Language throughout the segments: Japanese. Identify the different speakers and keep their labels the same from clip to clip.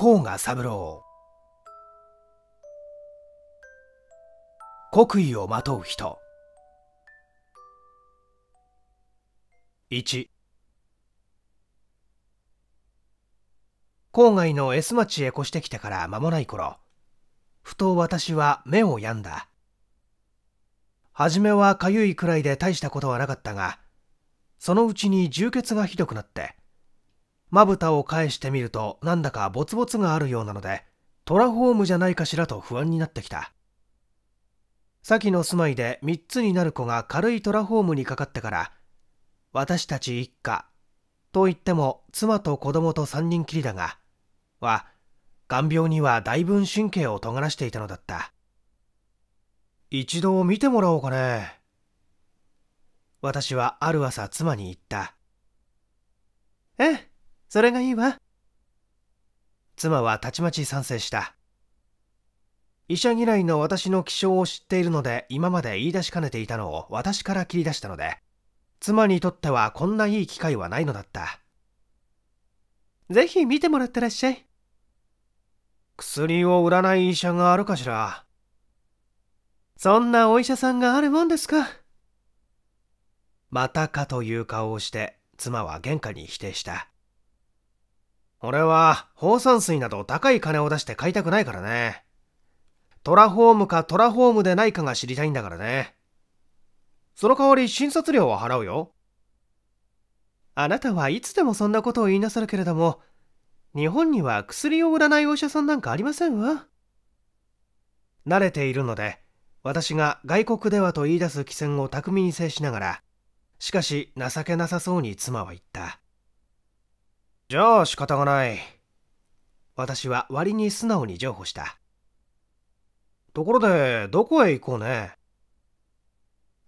Speaker 1: 甲賀三郎国威をまとう人1郊外の S 町へ越してきてから間もない頃ふと私は目を病んだ初めはかゆいくらいで大したことはなかったがそのうちに充血がひどくなってまぶたを返してみるとなんだかボツボツがあるようなのでトラホームじゃないかしらと不安になってきた先の住まいで3つになる子が軽いトラホームにかかってから私たち一家と言っても妻と子供と3人きりだがは眼病には大分神経を尖らしていたのだった一度見てもらおうかね私はある朝妻に言ったええそれがいいわ。妻はたちまち賛成した。医者嫌いの私の気象を知っているので、今まで言い出しかねていたのを私から切り出したので、妻にとってはこんないい機会はないのだった。ぜひ見てもらってらっしゃい。薬を売らない医者があるかしら。そんなお医者さんがあるもんですか。またかという顔をして、妻は玄関に否定した。俺は、放散水など高い金を出して買いたくないからね。トラフォームかトラフォームでないかが知りたいんだからね。その代わり診察料は払うよ。あなたはいつでもそんなことを言いなさるけれども、日本には薬を売らないお医者さんなんかありませんわ。慣れているので、私が外国ではと言い出す汽船を巧みに制しながら、しかし情けなさそうに妻は言った。じゃあ仕方がない。私は割に素直に譲歩した。ところで、どこへ行こうね。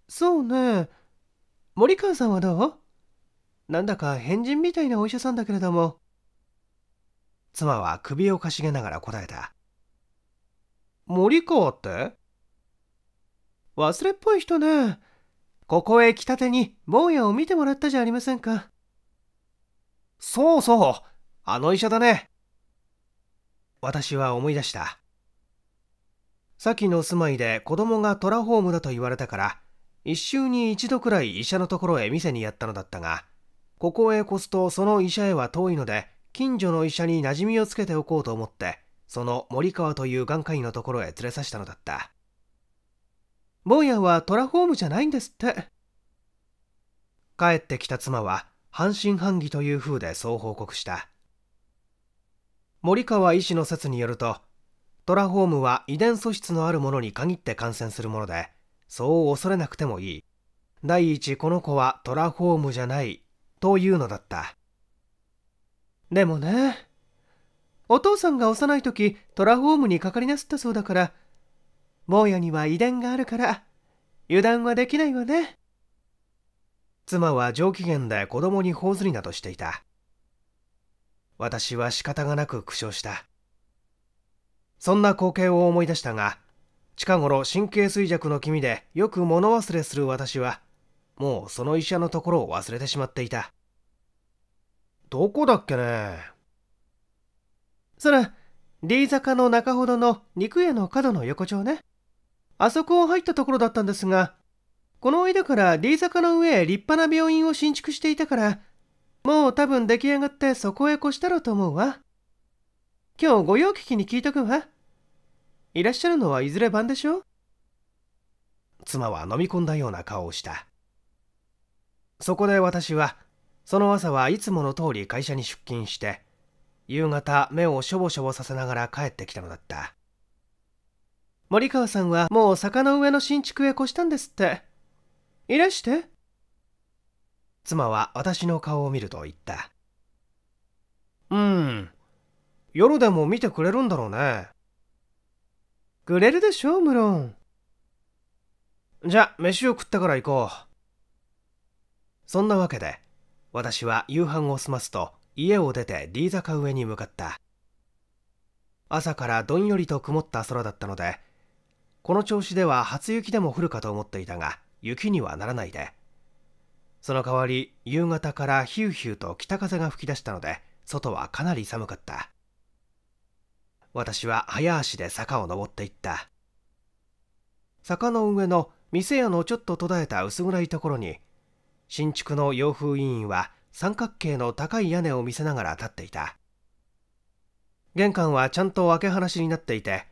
Speaker 1: そうね。森川さんはどうなんだか変人みたいなお医者さんだけれども。妻は首をかしげながら答えた。森川って忘れっぽい人ね。ここへ来たてに坊やを見てもらったじゃありませんか。そうそう、あの医者だね。私は思い出した。さきの住まいで子供がトラホームだと言われたから、一週に一度くらい医者のところへ店にやったのだったが、ここへ越すとその医者へは遠いので、近所の医者に馴染みをつけておこうと思って、その森川という眼科医のところへ連れさしたのだった。坊やはトラホームじゃないんですって。帰ってきた妻は半信半疑という風でそう報告した森川医師の説によるとトラホームは遺伝素質のあるものに限って感染するものでそう恐れなくてもいい第一この子はトラホームじゃないというのだったでもねお父さんが幼い時トラホームにかかりなすったそうだから坊やには遺伝があるから油断はできないわね妻は上機嫌で子供に頬ずりなどしていた。私は仕方がなく苦笑した。そんな光景を思い出したが、近頃神経衰弱の気味でよく物忘れする私は、もうその医者のところを忘れてしまっていた。どこだっけねそら、D 坂の中ほどの肉屋の角の横丁ね。あそこを入ったところだったんですが、この間から D 坂の上立派な病院を新築していたから、もう多分出来上がってそこへ越したろと思うわ。今日御用聞きに聞いとくわ。いらっしゃるのはいずれ晩でしょ妻は飲み込んだような顔をした。そこで私は、その朝はいつもの通り会社に出勤して、夕方目をしょぼしょぼさせながら帰ってきたのだった。森川さんはもう坂の上の新築へ越したんですって。いらして妻は私の顔を見ると言ったうん夜でも見てくれるんだろうねくれるでしょう無論じゃあ飯を食ってから行こうそんなわけで私は夕飯を済ますと家を出て D 坂上に向かった朝からどんよりと曇った空だったのでこの調子では初雪でも降るかと思っていたが雪にはならないでその代わり夕方からヒューヒューと北風が吹き出したので外はかなり寒かった私は早足で坂を登っていった坂の上の店屋のちょっと途絶えた薄暗いところに新築の洋風委員は三角形の高い屋根を見せながら立っていた玄関はちゃんと開け放しになっていて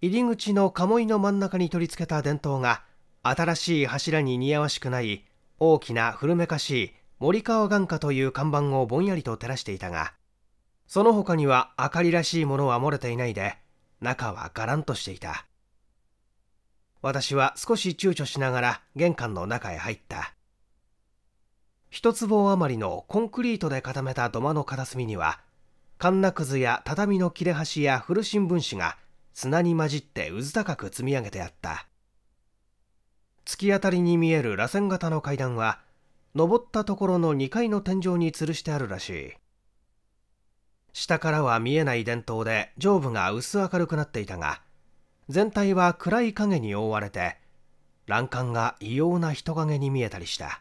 Speaker 1: 入り口の鴨居の真ん中に取り付けた電灯が新しい柱に似合わしくない大きな古めかしい森川眼科という看板をぼんやりと照らしていたがその他には明かりらしいものは漏れていないで中はガランとしていた私は少し躊躇しながら玄関の中へ入った一坪余りのコンクリートで固めた土間の片隅にはカンナくずや畳の切れ端や古新聞紙が砂に混じってうず高く積み上げてあった突き当たりに見える螺旋型の階段は登ったところの2階の天井に吊るしてあるらしい下からは見えない電灯で上部が薄明るくなっていたが全体は暗い影に覆われて欄干が異様な人影に見えたりした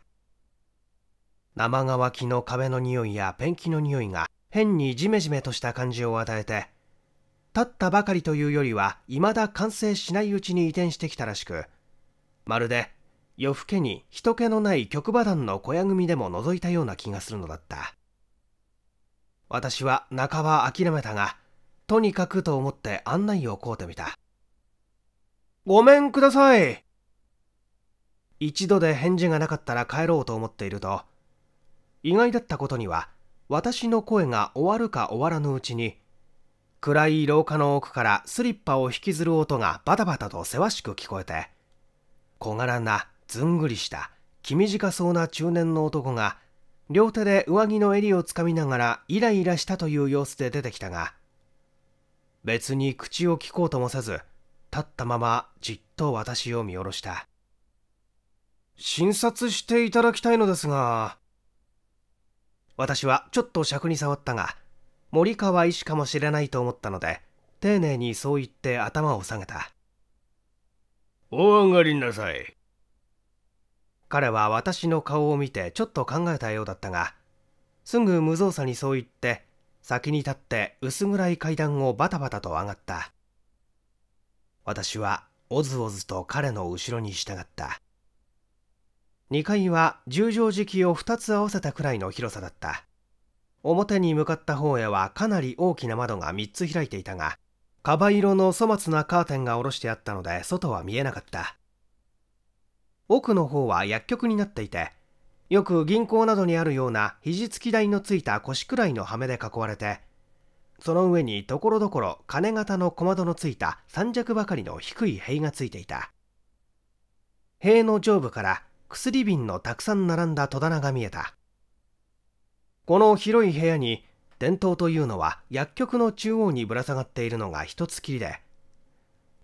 Speaker 1: 生乾きの壁の匂いやペンキの匂いが変にジメジメとした感じを与えて立ったばかりというよりは未だ完成しないうちに移転してきたらしくまるで夜更けに人気のない局、馬団の小屋組でも覗いたような気がするのだった私は半ば諦めたがとにかくと思って案内をこうてみたごめんください一度で返事がなかったら帰ろうと思っていると意外だったことには私の声が終わるか終わらぬうちに暗い廊下の奥からスリッパを引きずる音がバタバタとせわしく聞こえて小柄なずんぐりした気短そうな中年の男が両手で上着の襟をつかみながらイライラしたという様子で出てきたが別に口を聞こうともせず立ったままじっと私を見下ろした診察していただきたいのですが私はちょっと尺に触ったが森川医師かもしれないと思ったので丁寧にそう言って頭を下げたお上がりなさい。彼は私の顔を見てちょっと考えたようだったが、すぐ無造作にそう言って、先に立って薄暗い階段をバタバタと上がった。私はおずおずと彼の後ろに従った。2階は十畳敷を2つ合わせたくらいの広さだった。表に向かった方へはかなり大きな窓が3つ開いていたが、カバ色の粗末なカーテンが下ろしてあったので外は見えなかった奥の方は薬局になっていてよく銀行などにあるような肘つき台のついた腰くらいの羽目で囲われてその上にところどころ金型の小窓のついた三尺ばかりの低い塀がついていた塀の上部から薬瓶のたくさん並んだ戸棚が見えたこの広い部屋に電灯というのは薬局の中央にぶら下がっているのが一つきりで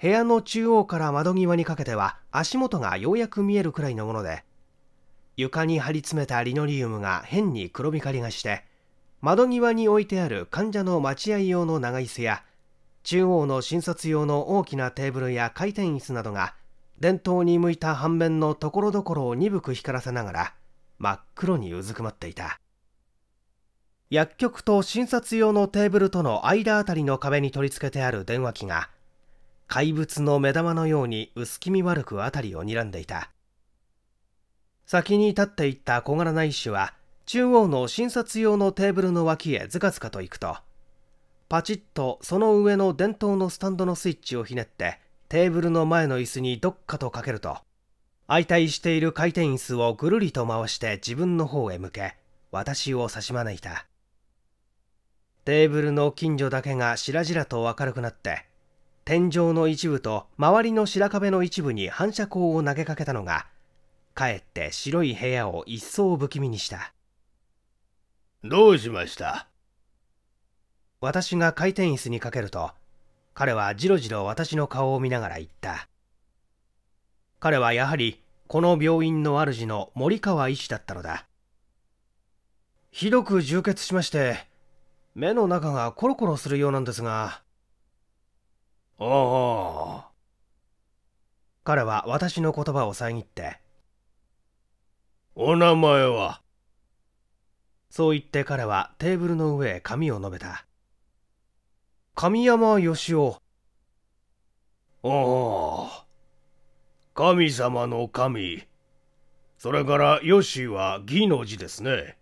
Speaker 1: 部屋の中央から窓際にかけては足元がようやく見えるくらいのもので床に張り詰めたリノリウムが変に黒光りがして窓際に置いてある患者の待合用の長椅子や中央の診察用の大きなテーブルや回転椅子などが電灯に向いた反面のところどころを鈍く光らせながら真っ黒にうずくまっていた薬局と診察用のテーブルとの間あたりの壁に取り付けてある電話機が怪物の目玉のように薄気味悪くあたりを睨んでいた先に立っていった小柄な医師は中央の診察用のテーブルの脇へずかずかと行くとパチッとその上の電灯のスタンドのスイッチをひねってテーブルの前の椅子にどっかとかけると相対している回転椅子をぐるりと回して自分の方へ向け私を差し招いたテーブルの近所だけが白々と明るくなって天井の一部と周りの白壁の一部に反射光を投げかけたのがかえって白い部屋を一層不気味にしたどうしました私が回転椅子にかけると彼はじろじろ私の顔を見ながら言った彼はやはりこの病院の主の森川医師だったのだひどく充血しまして目の中がコロコロするようなんですがああ。彼は私の言葉を遮ってお名前はそう言って彼はテーブルの上へ紙を述べた神山義夫。ああ。神様の神それから義は義の字ですね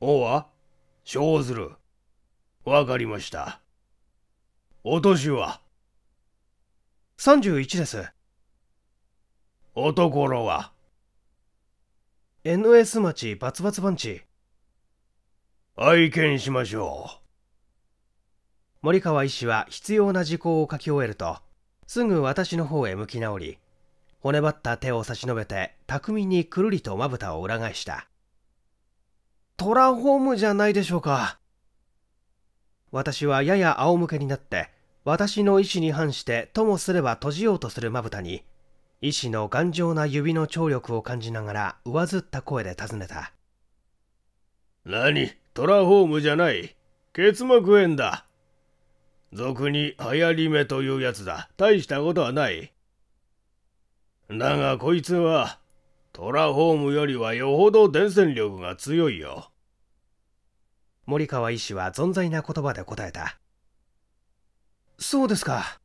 Speaker 1: おは生ずる。わかりました。お年は ?31 です。おところは ?NS 町バツバツ番地。愛犬しましょう。森川医師は必要な事項を書き終えると、すぐ私の方へ向き直り、骨ばった手を差し伸べて巧みにくるりとまぶたを裏返した。トラホームじゃないでしょうか。私はやや仰向けになって、私の意思に反してともすれば閉じようとするまぶたに、医師の頑丈な指の張力を感じながら上ずった声で尋ねた。何トラホームじゃない。結膜炎だ。俗に流行り目というやつだ。大したことはない。だがこいつはトラホームよりはよほど伝染力が強いよ。森川医師は存在な言葉で答えた。そうですか。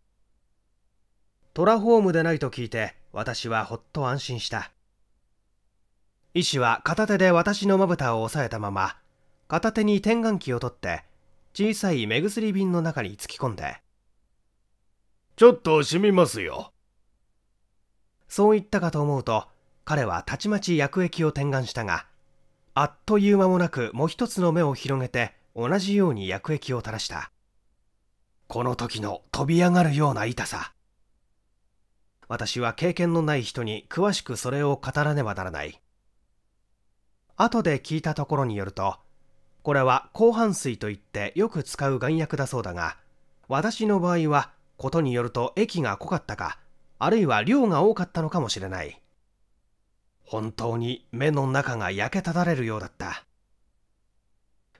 Speaker 1: トラホームでないと聞いて、私はほっと安心した。医師は片手で私のまぶたを押さえたまま、片手に点眼器を取って、小さい目薬瓶の中に突き込んで、ちょっと染みますよ。そう言ったかと思うと、彼はたちまち薬液を転換したがあっという間もなくもう一つの目を広げて同じように薬液を垂らしたこの時の飛び上がるような痛さ私は経験のない人に詳しくそれを語らねばならない後で聞いたところによるとこれは広反水といってよく使う眼薬だそうだが私の場合はことによると液が濃かったかあるいは量が多かったのかもしれない本当に目の中が焼けただれるようだった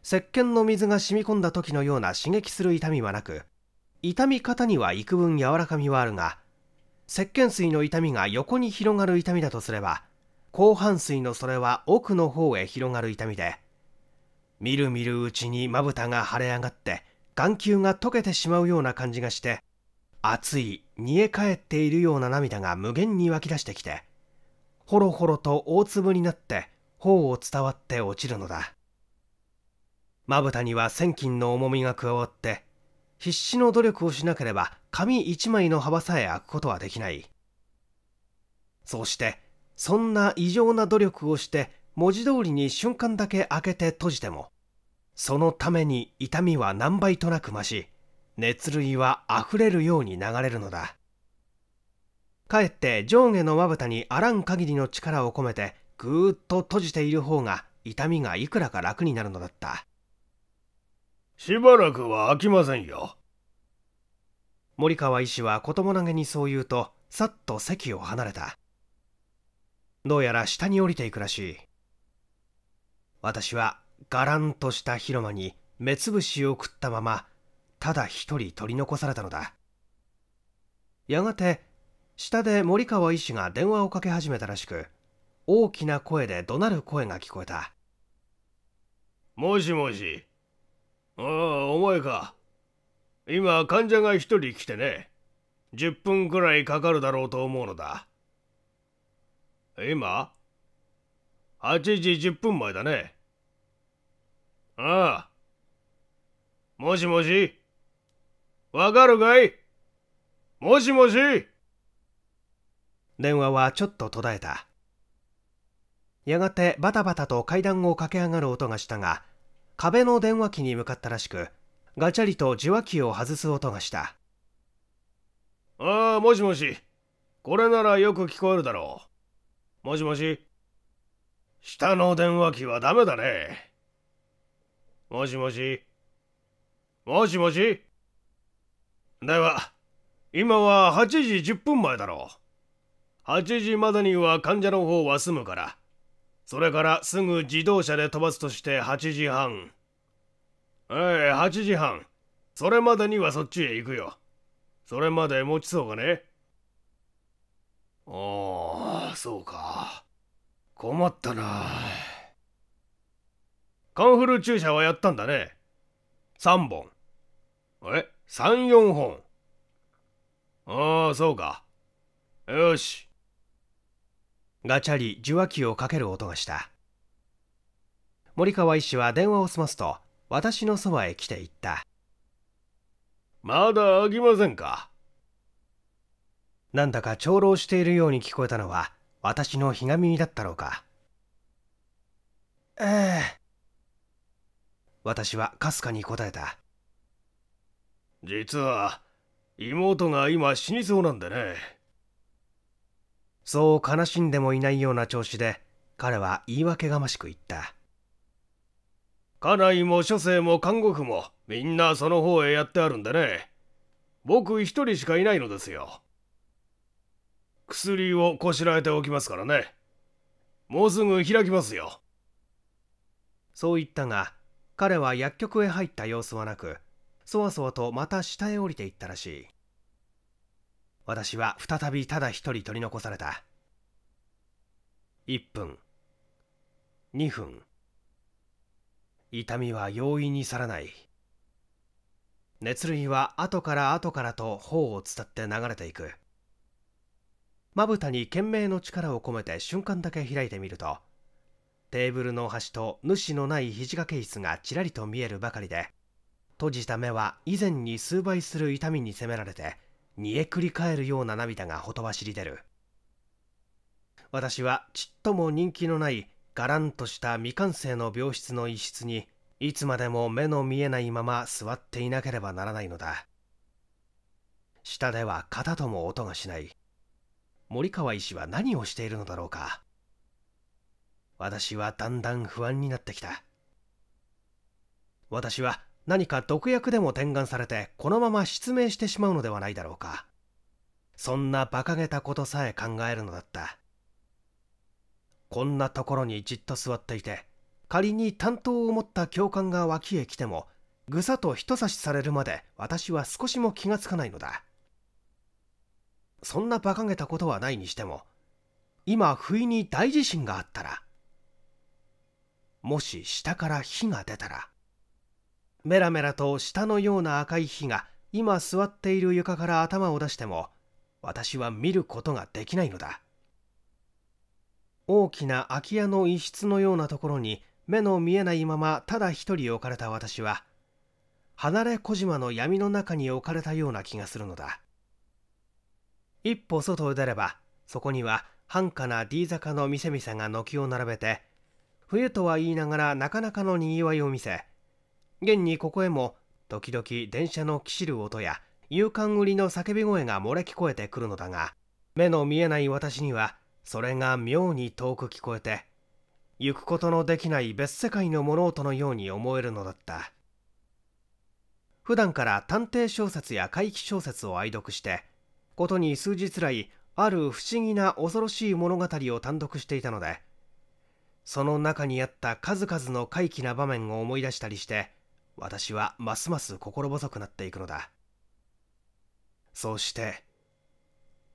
Speaker 1: 石鹸の水が染み込んだ時のような刺激する痛みはなく痛み方には幾分柔らかみはあるが石鹸水の痛みが横に広がる痛みだとすれば広範水のそれは奥の方へ広がる痛みでみるみるうちにまぶたが腫れ上がって眼球が溶けてしまうような感じがして熱い煮え返っているような涙が無限に湧き出してきてほろほろと大粒になって頬を伝わって落ちるのだまぶたには千金の重みが加わって必死の努力をしなければ紙一枚の幅さえ開くことはできないそうしてそんな異常な努力をして文字通りに瞬間だけ開けて閉じてもそのために痛みは何倍となく増し熱類はあふれるように流れるのだかえって上下のまぶたにあらん限りの力を込めてぐーっと閉じている方が痛みがいくらか楽になるのだったしばらくは飽きませんよ森川医師は子供投げにそう言うとさっと席を離れたどうやら下に降りていくらしい私はがらんとした広間に目つぶしを食ったままただ一人取り残されたのだやがて下で森川医師が電話をかけ始めたらしく大きな声で怒鳴る声が聞こえたもしもしああお前か今患者が1人来てね10分くらいかかるだろうと思うのだ今8時10分前だねああもしもしわかるかいもしもし電話はちょっと途絶えたやがてバタバタと階段を駆け上がる音がしたが壁の電話機に向かったらしくガチャリと受話器を外す音がしたああもしもしこれならよく聞こえるだろうもしもし下の電話機はダメだねもしもしもしもしでは今は8時10分前だろう8時までには患者の方は済むから。それからすぐ自動車で飛ばすとして8時半。ええ、8時半。それまでにはそっちへ行くよ。それまで持ちそうかねああ、そうか。困ったな。カンフル注射はやったんだね。3本。え ?3、4本。ああ、そうか。よし。ガチャリ受話器をかける音がした森川医師は電話を済ますと私のそばへ来て言ったまだあきませんかなんだか長老しているように聞こえたのは私のひがみだったろうかええ私はかすかに答えた実は妹が今死にそうなんでねそう悲しんでもいないような調子で彼は言い訳がましく言った家内も諸生も看護婦もみんなその方へやってあるんでね僕一人しかいないのですよ薬をこしらえておきますからねもうすぐ開きますよそう言ったが彼は薬局へ入った様子はなくそわそわとまた下へ降りていったらしい私は再びただ一人取り残された1分2分痛みは容易に去らない熱類は後から後からと頬を伝って流れていくまぶたに懸命の力を込めて瞬間だけ開いてみるとテーブルの端と主のない肘掛け椅子がちらりと見えるばかりで閉じた目は以前に数倍する痛みに責められて煮えくり返るような涙がほとばしり出る私はちっとも人気のないがらんとした未完成の病室の一室にいつまでも目の見えないまま座っていなければならないのだ下では肩とも音がしない森川医師は何をしているのだろうか私はだんだん不安になってきた私は何か毒薬でも点眼されてこのまま失明してしまうのではないだろうかそんな馬鹿げたことさえ考えるのだったこんなところにじっと座っていて仮に担当を持った教官が脇へ来てもぐさと人差しされるまで私は少しも気がつかないのだそんな馬鹿げたことはないにしても今不意に大地震があったらもし下から火が出たらメラメラと舌のような赤い火が今座っている床から頭を出しても私は見ることができないのだ大きな空き家の一室のようなところに目の見えないままただ一人置かれた私は離れ小島の闇の中に置かれたような気がするのだ一歩外へ出ればそこには繁華な D 坂の店々が軒を並べて冬とは言いながらなかなかのにぎわいを見せ現にここへも時々電車のきしる音や夕刊売りの叫び声が漏れ聞こえてくるのだが目の見えない私にはそれが妙に遠く聞こえて行くことのできない別世界の物音のように思えるのだった普段から探偵小説や怪奇小説を愛読してことに数日来ある不思議な恐ろしい物語を単独していたのでその中にあった数々の怪奇な場面を思い出したりして私はますます心細くなっていくのだそうして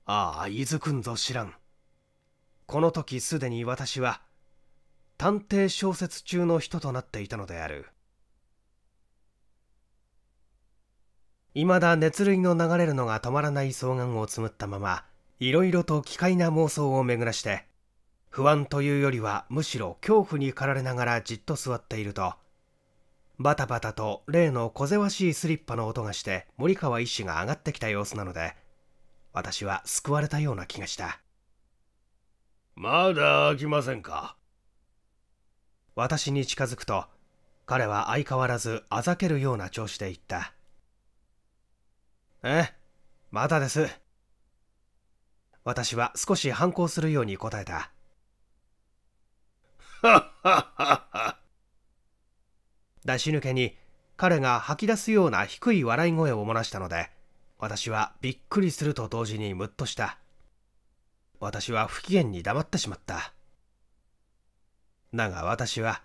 Speaker 1: ああ伊豆くんぞ知らんこの時すでに私は探偵小説中の人となっていたのであるいまだ熱類の流れるのが止まらない双眼をつむったままいろいろと奇怪な妄想を巡らして不安というよりはむしろ恐怖に駆られながらじっと座っているとバタバタと例の小ぜわしいスリッパの音がして森川医師が上がってきた様子なので私は救われたような気がしたまだ来ませんか私に近づくと彼は相変わらずあざけるような調子で言ったえまだです私は少し反抗するように答えたはっはっは出し抜けに彼が吐き出すような低い笑い声を漏らしたので私はびっくりすると同時にムッとした私は不機嫌に黙ってしまっただが私は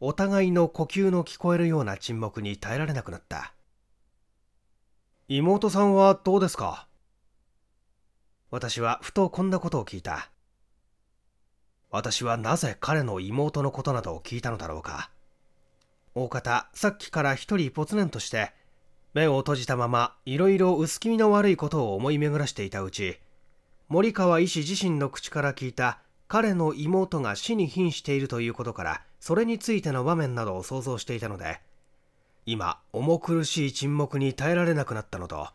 Speaker 1: お互いの呼吸の聞こえるような沈黙に耐えられなくなった妹さんはどうですか私はふとこんなことを聞いた私はなぜ彼の妹のことなどを聞いたのだろうか大方さっきから一人ぽつねんとして目を閉じたままいろいろ薄気味の悪いことを思い巡らしていたうち森川医師自身の口から聞いた彼の妹が死に瀕しているということからそれについての場面などを想像していたので今重苦しい沈黙に耐えられなくなったのと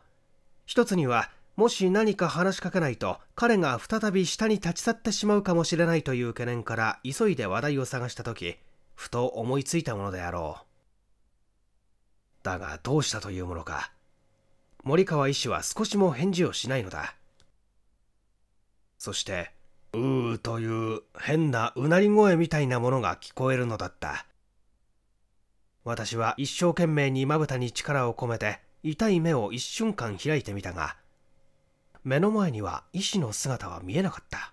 Speaker 1: 一つにはもし何か話しかけないと彼が再び下に立ち去ってしまうかもしれないという懸念から急いで話題を探した時ふと思いついたものであろう。だがどうしたというものか。森川医師は少しも返事をしないのだ。そして、うーという変なうなり声みたいなものが聞こえるのだった。私は一生懸命にまぶたに力を込めて痛い目を一瞬間開いてみたが、目の前には医師の姿は見えなかった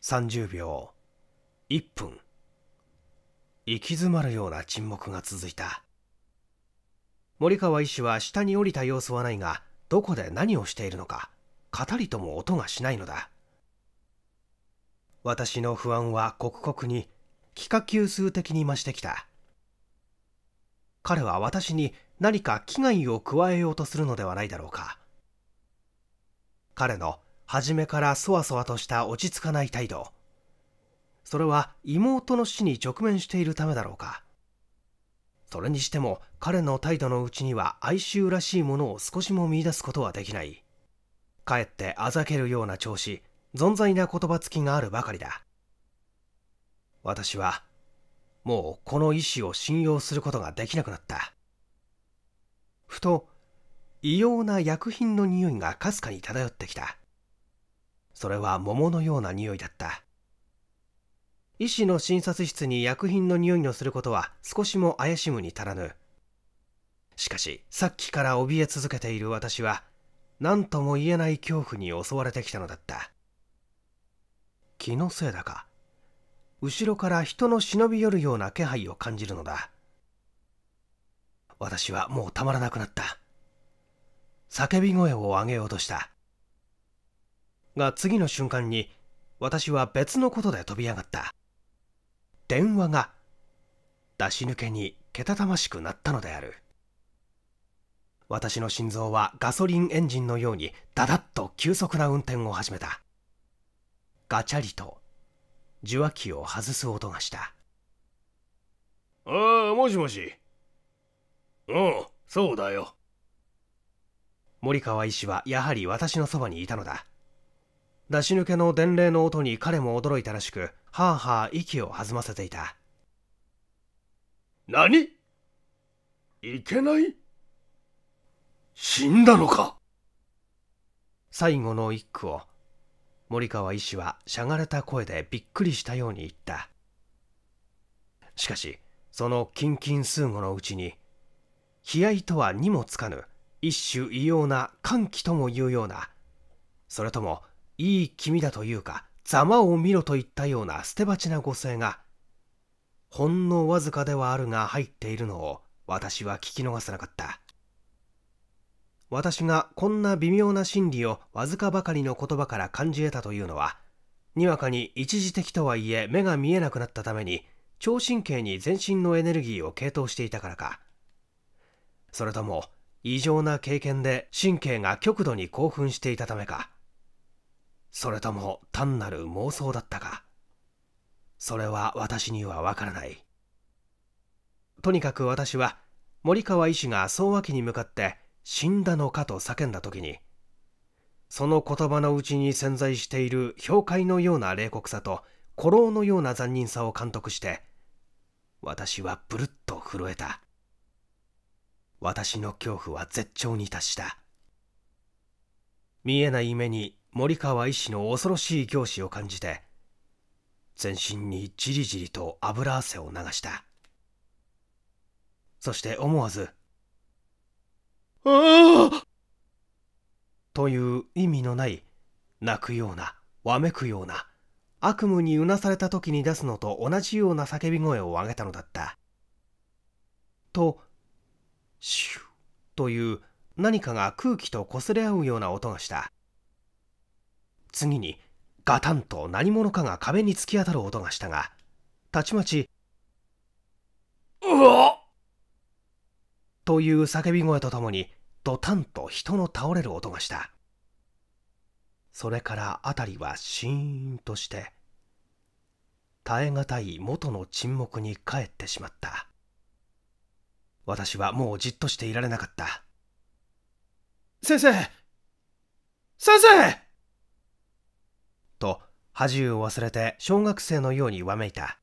Speaker 1: 30秒1分行き詰まるような沈黙が続いた森川医師は下に降りた様子はないがどこで何をしているのか語りとも音がしないのだ私の不安は刻々に幾何級数的に増してきた彼は私に何か危害を加えようとするのではないだろうか彼の初めからそわそわとした落ち着かない態度それは妹の死に直面しているためだろうかそれにしても彼の態度のうちには哀愁らしいものを少しも見いだすことはできないかえってあざけるような調子存在な言葉つきがあるばかりだ私はもうこの意思を信用することができなくなったふと異様な薬品の匂いがかすかに漂ってきたそれは桃のような匂いだった医師の診察室に薬品の匂いのすることは少しも怪しむに足らぬしかしさっきから怯え続けている私は何とも言えない恐怖に襲われてきたのだった気のせいだか後ろから人の忍び寄るような気配を感じるのだ私はもうたまらなくなった叫び声を上げようとしたが次の瞬間に私は別のことで飛び上がった電話が出し抜けにけたたましくなったのである私の心臓はガソリンエンジンのようにダダッと急速な運転を始めたガチャリと受話器を外す音がしたああもしもしうんそうだよ森川医師はやはり私のそばにいたのだ出し抜けの伝令の音に彼も驚いたらしく、はあはあ息を弾ませていた。何いけない死んだのか最後の一句を、森川医師はしゃがれた声でびっくりしたように言った。しかし、その近々数語のうちに、悲哀とはにもつかぬ、一種異様な歓喜ともいうような、それともいい気味だというか、ざまを見ろといったような捨て鉢な語声が、ほんのわずかではあるが入っているのを私は聞き逃さなかった。私がこんな微妙な心理をわずかばかりの言葉から感じ得たというのは、にわかに一時的とはいえ目が見えなくなったために、聴神経に全身のエネルギーを傾倒していたからか。それとも、異常な経験で神経が極度に興奮していたためか。それとも単なる妄想だったかそれは私にはわからないとにかく私は森川医師が総和機に向かって死んだのかと叫んだ時にその言葉のうちに潜在している氷塊のような冷酷さと孤狼のような残忍さを監督して私はブルッと震えた私の恐怖は絶頂に達した見えない目に森川医師の恐ろしい教師を感じて全身にじりじりと油汗を流したそして思わず「ああ!」という意味のない泣くようなわめくような悪夢にうなされた時に出すのと同じような叫び声を上げたのだったと「シュッ」という何かが空気と擦れ合うような音がした次にガタンと何者かが壁に突き当たる音がしたがたちまち「うわという叫び声とともにドタンと人の倒れる音がしたそれから辺りはシーンとして耐え難い元の沈黙に帰ってしまった私はもうじっとしていられなかった先生先生と恥を忘れて小学生のようにわめいた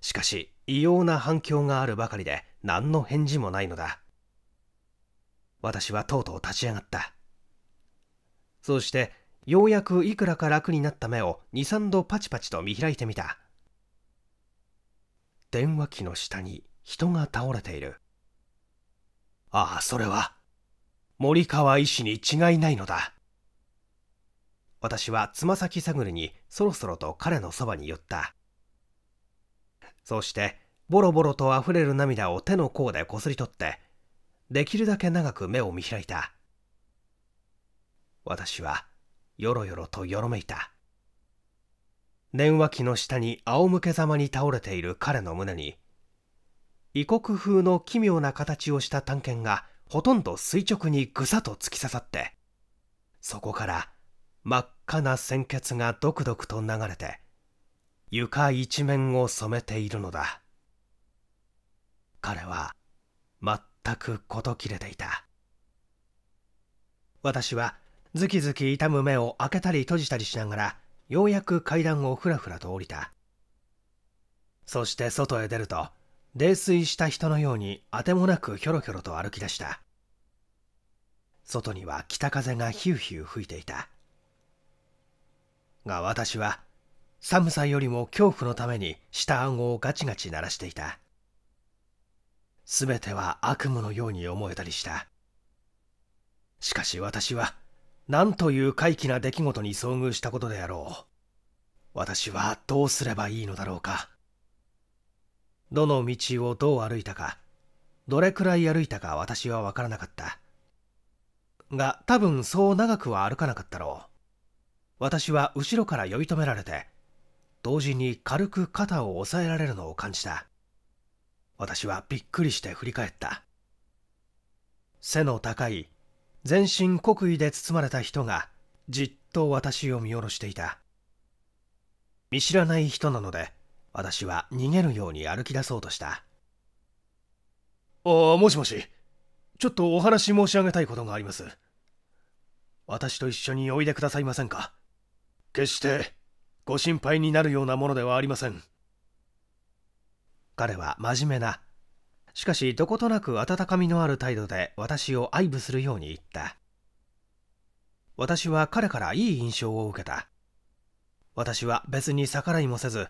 Speaker 1: しかし異様な反響があるばかりで何の返事もないのだ私はとうとう立ち上がったそうしてようやくいくらか楽になった目を23度パチパチと見開いてみた電話機の下に人が倒れているああそれは森川医師に違いないのだ私はつま先探りにそろそろと彼のそばに寄ったそうしてボロボロと溢れる涙を手の甲でこすり取ってできるだけ長く目を見開いた私はよろよろとよろめいた電話機の下に仰向けざまに倒れている彼の胸に異国風の奇妙な形をした探検がほとんど垂直にぐさと突き刺さってそこから真っかな鮮血がドクドクと流れて床一面を染めているのだ彼は全く事切れていた私はズキズキ痛む目を開けたり閉じたりしながらようやく階段をふらふらと降りたそして外へ出ると泥酔した人のようにあてもなくひょろひょろと歩き出した外には北風がヒューヒュー吹いていたが私は寒さよりも恐怖のために下顎をガチガチ鳴らしていた全ては悪夢のように思えたりしたしかし私は何という怪奇な出来事に遭遇したことであろう私はどうすればいいのだろうかどの道をどう歩いたかどれくらい歩いたか私は分からなかったが多分そう長くは歩かなかったろう私は後ろから呼び止められて同時に軽く肩を押さえられるのを感じた私はびっくりして振り返った背の高い全身刻意で包まれた人がじっと私を見下ろしていた見知らない人なので私は逃げるように歩き出そうとしたああもしもしちょっとお話申し上げたいことがあります私と一緒においでくださいませんか決してご心配になるようなものではありません彼は真面目なしかしどことなく温かみのある態度で私を愛撫するように言った私は彼からいい印象を受けた私は別に逆らいもせず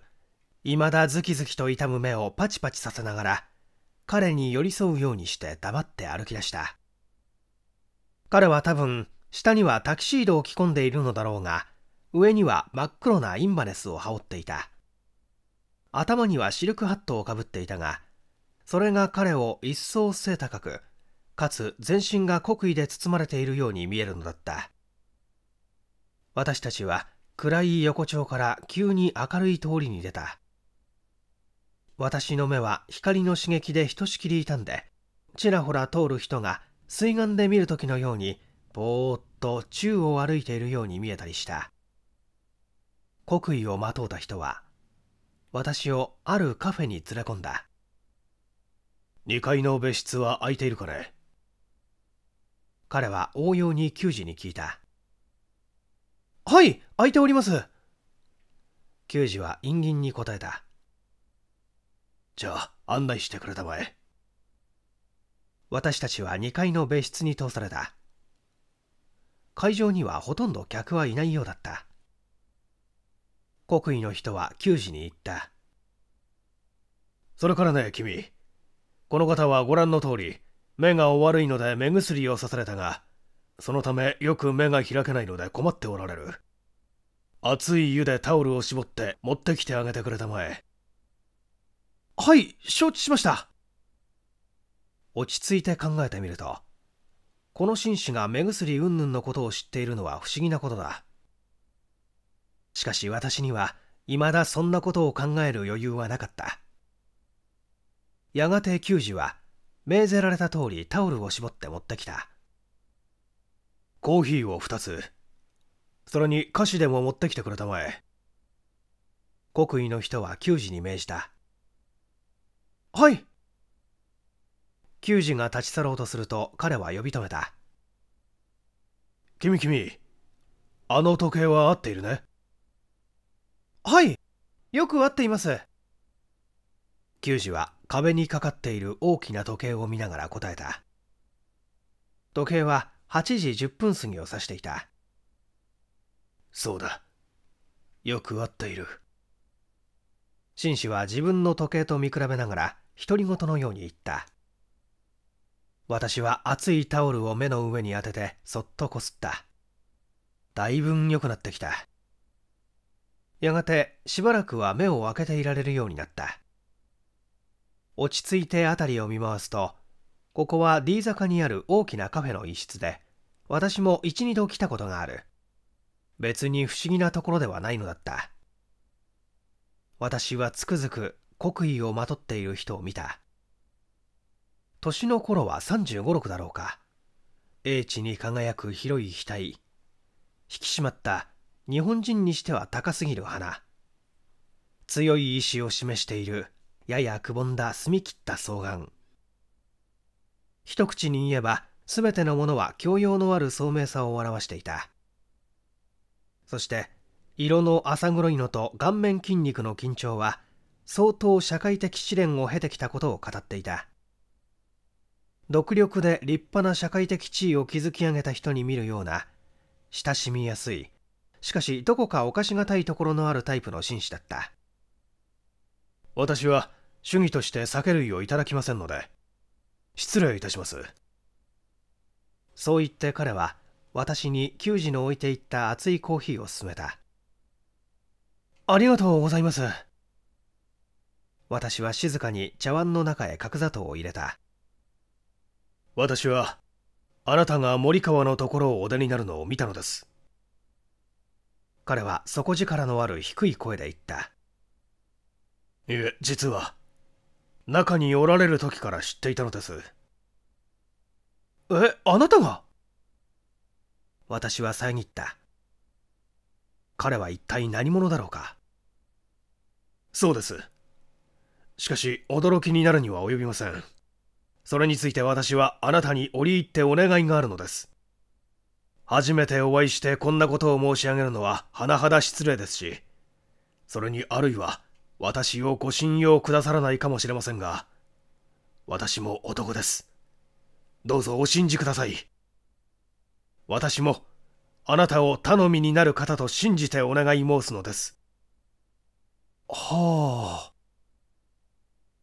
Speaker 1: 未だズキズキと痛む目をパチパチさせながら彼に寄り添うようにして黙って歩き出した彼は多分下にはタキシードを着込んでいるのだろうが上には真っ黒なインバネスを羽織っていた頭にはシルクハットをかぶっていたがそれが彼を一層背高くかつ全身が黒衣で包まれているように見えるのだった私たちは暗い横丁から急に明るい通りに出た私の目は光の刺激でひとしきり傷んでちらほら通る人が水眼で見る時のようにぼーっと宙を歩いているように見えたりした国威をまとうた人は私をあるカフェに連れ込んだ2階の別室は空いているかね彼は応用に給仕に聞いたはい空いております給仕は陰銀に答えたじゃあ案内してくれたまえ私たちは2階の別室に通された会場にはほとんど客はいないようだった国威の人は給仕に行ったそれからね君この方はご覧の通り目がお悪いので目薬をさされたがそのためよく目が開けないので困っておられる熱い湯でタオルを絞って持ってきてあげてくれたまえはい承知しました落ち着いて考えてみるとこの紳士が目薬云々のことを知っているのは不思議なことだしかし私には未だそんなことを考える余裕はなかったやがて球児は命ぜられた通りタオルを絞って持ってきたコーヒーを2つそれに菓子でも持ってきてくれたまえ国威の人は球児に命じたはい球児が立ち去ろうとすると彼は呼び止めた君君あの時計は合っているねはいよく合っています球児は壁にかかっている大きな時計を見ながら答えた時計は8時10分過ぎを指していたそうだよく合っている紳士は自分の時計と見比べながら独り言のように言った私は熱いタオルを目の上に当ててそっとこすっただいぶん良くなってきたやがてしばらくは目を開けていられるようになった落ち着いて辺りを見回すとここは D 坂にある大きなカフェの一室で私も12度来たことがある別に不思議なところではないのだった私はつくづく国威をまとっている人を見た年の頃は3 5 6だろうか英知に輝く広い額引き締まった日本人にしては高すぎる花強い意志を示しているややくぼんだ澄み切った双眼一口に言えば全てのものは教養のある聡明さを表していたそして色の浅黒いのと顔面筋肉の緊張は相当社会的試練を経てきたことを語っていた独力で立派な社会的地位を築き上げた人に見るような親しみやすいしかしどこかおかしがたいところのあるタイプの紳士だった私は主義として酒類をいただきませんので失礼いたしますそう言って彼は私に給仕の置いていった熱いコーヒーを勧めたありがとうございます私は静かに茶碗の中へ角砂糖を入れた私はあなたが森川のところをお出になるのを見たのです彼は底力のある低い声で言ったいえ実は中におられる時から知っていたのですえあなたが私は遮った彼は一体何者だろうかそうですしかし驚きになるには及びませんそれについて私はあなたに折り入ってお願いがあるのです初めてお会いしてこんなことを申し上げるのは甚だ失礼ですし、それにあるいは私をご信用くださらないかもしれませんが、私も男です。どうぞお信じください。私もあなたを頼みになる方と信じてお願い申すのです。はあ。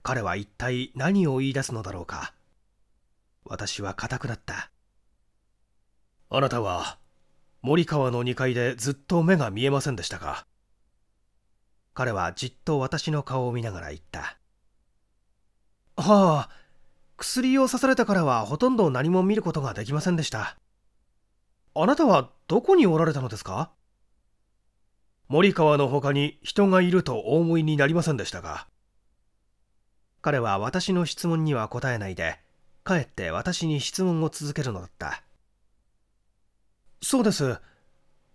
Speaker 1: 彼は一体何を言い出すのだろうか。私は固くなった。あなたは森川の2階でずっと目が見えませんでしたか彼はじっと私の顔を見ながら言った。はあ、薬を刺されてからはほとんど何も見ることができませんでした。あなたはどこにおられたのですか森川の他に人がいるとお思いになりませんでしたが。彼は私の質問には答えないで、かえって私に質問を続けるのだった。そうです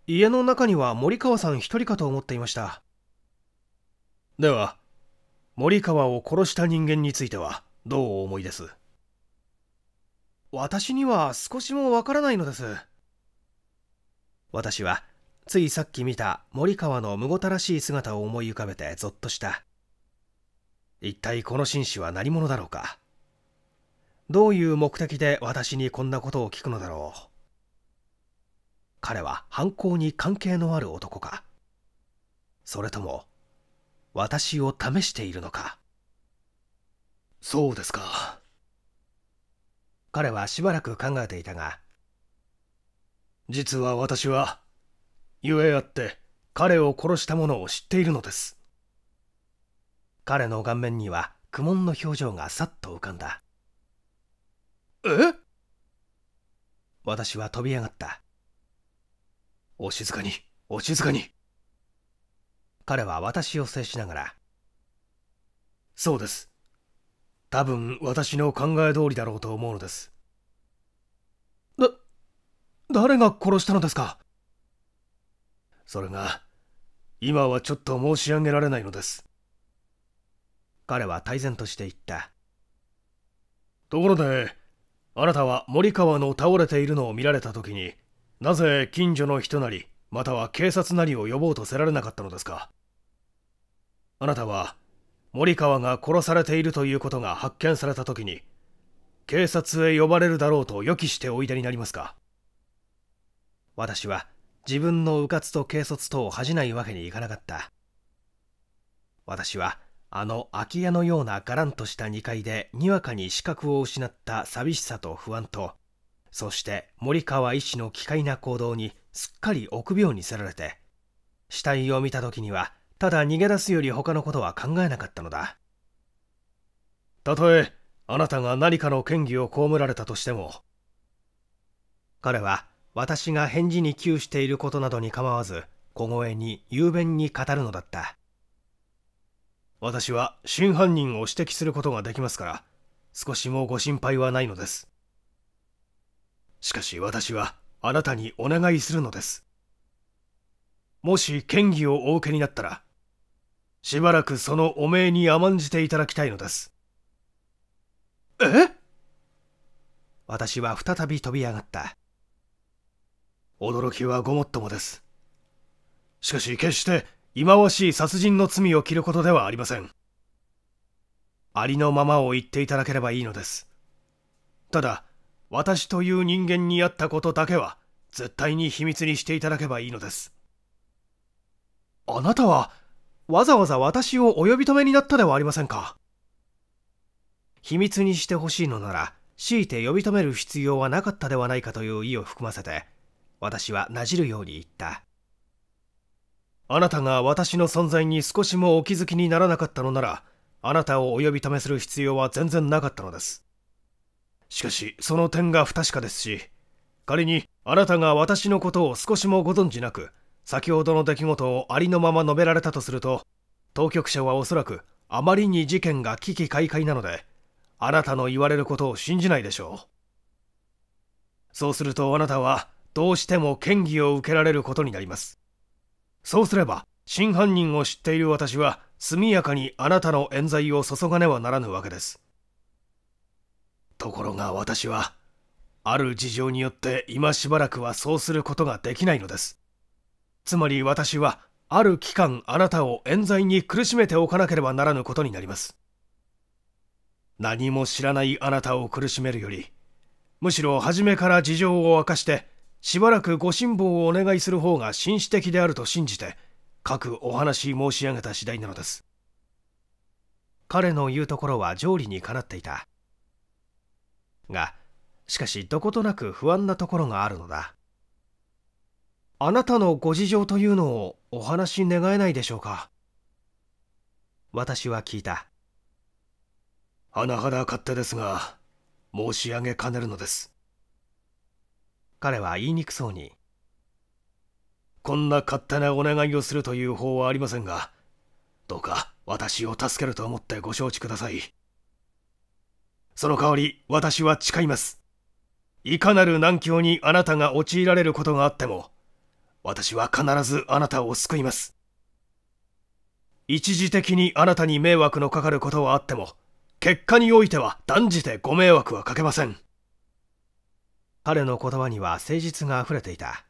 Speaker 1: 家の中には森川さん一人かと思っていましたでは森川を殺した人間についてはどうお思いです私には少しもわからないのです私はついさっき見た森川のむごたらしい姿を思い浮かべてぞっとした一体この紳士は何者だろうかどういう目的で私にこんなことを聞くのだろう彼は犯行に関係のある男かそれとも私を試しているのかそうですか彼はしばらく考えていたが実は私はゆえあって彼を殺した者を知っているのです彼の顔面には苦悶の表情がさっと浮かんだえ私は飛び上がったお静かに、お静かに。彼は私を制しながら、そうです。多分私の考え通りだろうと思うのです。だ、誰が殺したのですかそれが、今はちょっと申し上げられないのです。彼は泰然として言った。ところで、あなたは森川の倒れているのを見られた時に、なぜ近所の人なりまたは警察なりを呼ぼうとせられなかったのですかあなたは森川が殺されているということが発見された時に警察へ呼ばれるだろうと予期しておいでになりますか私は自分の迂闊と軽率とを恥じないわけにいかなかった私はあの空き家のようながらんとした2階でにわかに視覚を失った寂しさと不安とそして森川医師の奇怪な行動にすっかり臆病にせられて死体を見た時にはただ逃げ出すより他のことは考えなかったのだたとえあなたが何かの嫌疑を被られたとしても彼は私が返事に窮していることなどに構わず小声に雄弁に語るのだった私は真犯人を指摘することができますから少しもご心配はないのですしかし私はあなたにお願いするのです。もし嫌疑をお受けになったら、しばらくそのお命に甘んじていただきたいのです。え私は再び飛び上がった。驚きはごもっともです。しかし決して忌まわしい殺人の罪を着ることではありません。ありのままを言っていただければいいのです。ただ、私という人間にあったことだけは絶対に秘密にしていただけばいいのですあなたはわざわざ私をお呼び止めになったではありませんか秘密にしてほしいのなら強いて呼び止める必要はなかったではないかという意を含ませて私はなじるように言ったあなたが私の存在に少しもお気づきにならなかったのならあなたをお呼び止めする必要は全然なかったのですしかしその点が不確かですし仮にあなたが私のことを少しもご存じなく先ほどの出来事をありのまま述べられたとすると当局者はおそらくあまりに事件が危機快会なのであなたの言われることを信じないでしょうそうするとあなたはどうしても嫌疑を受けられることになりますそうすれば真犯人を知っている私は速やかにあなたの冤罪を注がねばならぬわけですところが私はある事情によって今しばらくはそうすることができないのですつまり私はある期間あなたを冤罪に苦しめておかなければならぬことになります何も知らないあなたを苦しめるよりむしろ初めから事情を明かしてしばらくご辛抱をお願いする方が紳士的であると信じて各お話申し上げた次第なのです彼の言うところは条理にかなっていたが、しかしどことなく不安なところがあるのだ。あなたのご事情というのをお話し願えないでしょうか。私は聞いた。甚だ勝手ですが、申し上げかねるのです。彼は言いにくそうに。こんな勝手なお願いをするという法はありませんが、どうか私を助けると思ってご承知ください。その代わり私は誓います。いかなる難境にあなたが陥られることがあっても、私は必ずあなたを救います。一時的にあなたに迷惑のかかることはあっても、結果においては断じてご迷惑はかけません。彼の言葉には誠実があふれていた。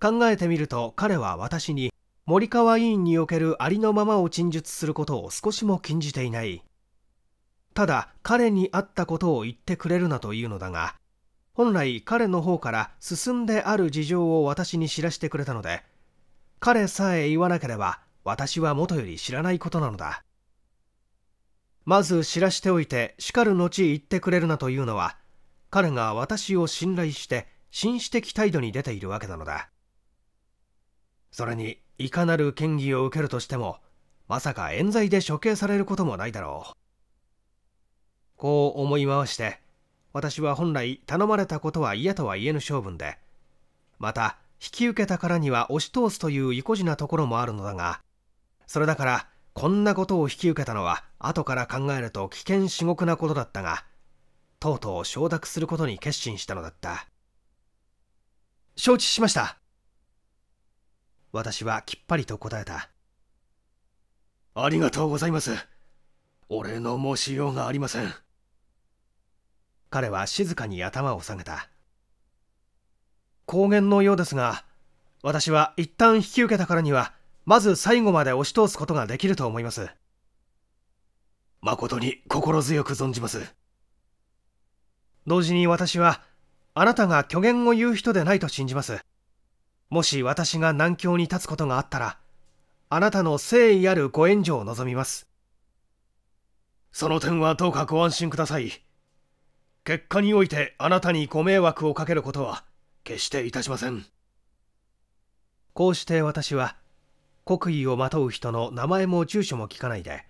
Speaker 1: 考えてみると彼は私に森川委員におけるありのままを陳述することを少しも禁じていない。ただ彼に会ったことを言ってくれるなというのだが本来彼の方から進んである事情を私に知らせてくれたので彼さえ言わなければ私はもとより知らないことなのだまず知らしておいてしかる後言ってくれるなというのは彼が私を信頼して紳士的態度に出ているわけなのだそれにいかなる嫌疑を受けるとしてもまさか冤罪で処刑されることもないだろうこう思い回して私は本来頼まれたことは嫌とは言えぬ性分でまた引き受けたからには押し通すという意固地なところもあるのだがそれだからこんなことを引き受けたのは後から考えると危険至極なことだったがとうとう承諾することに決心したのだった承知しました私はきっぱりと答えたありがとうございますお礼の申しようがありません彼は静かに頭を下げた公言のようですが私は一旦引き受けたからにはまず最後まで押し通すことができると思います誠に心強く存じます同時に私はあなたが虚言を言う人でないと信じますもし私が難境に立つことがあったらあなたの誠意あるご援助を望みますその点はどうかご安心ください結果においてあなたにご迷惑をかけることは決していたしませんこうして私は国威をまとう人の名前も住所も聞かないで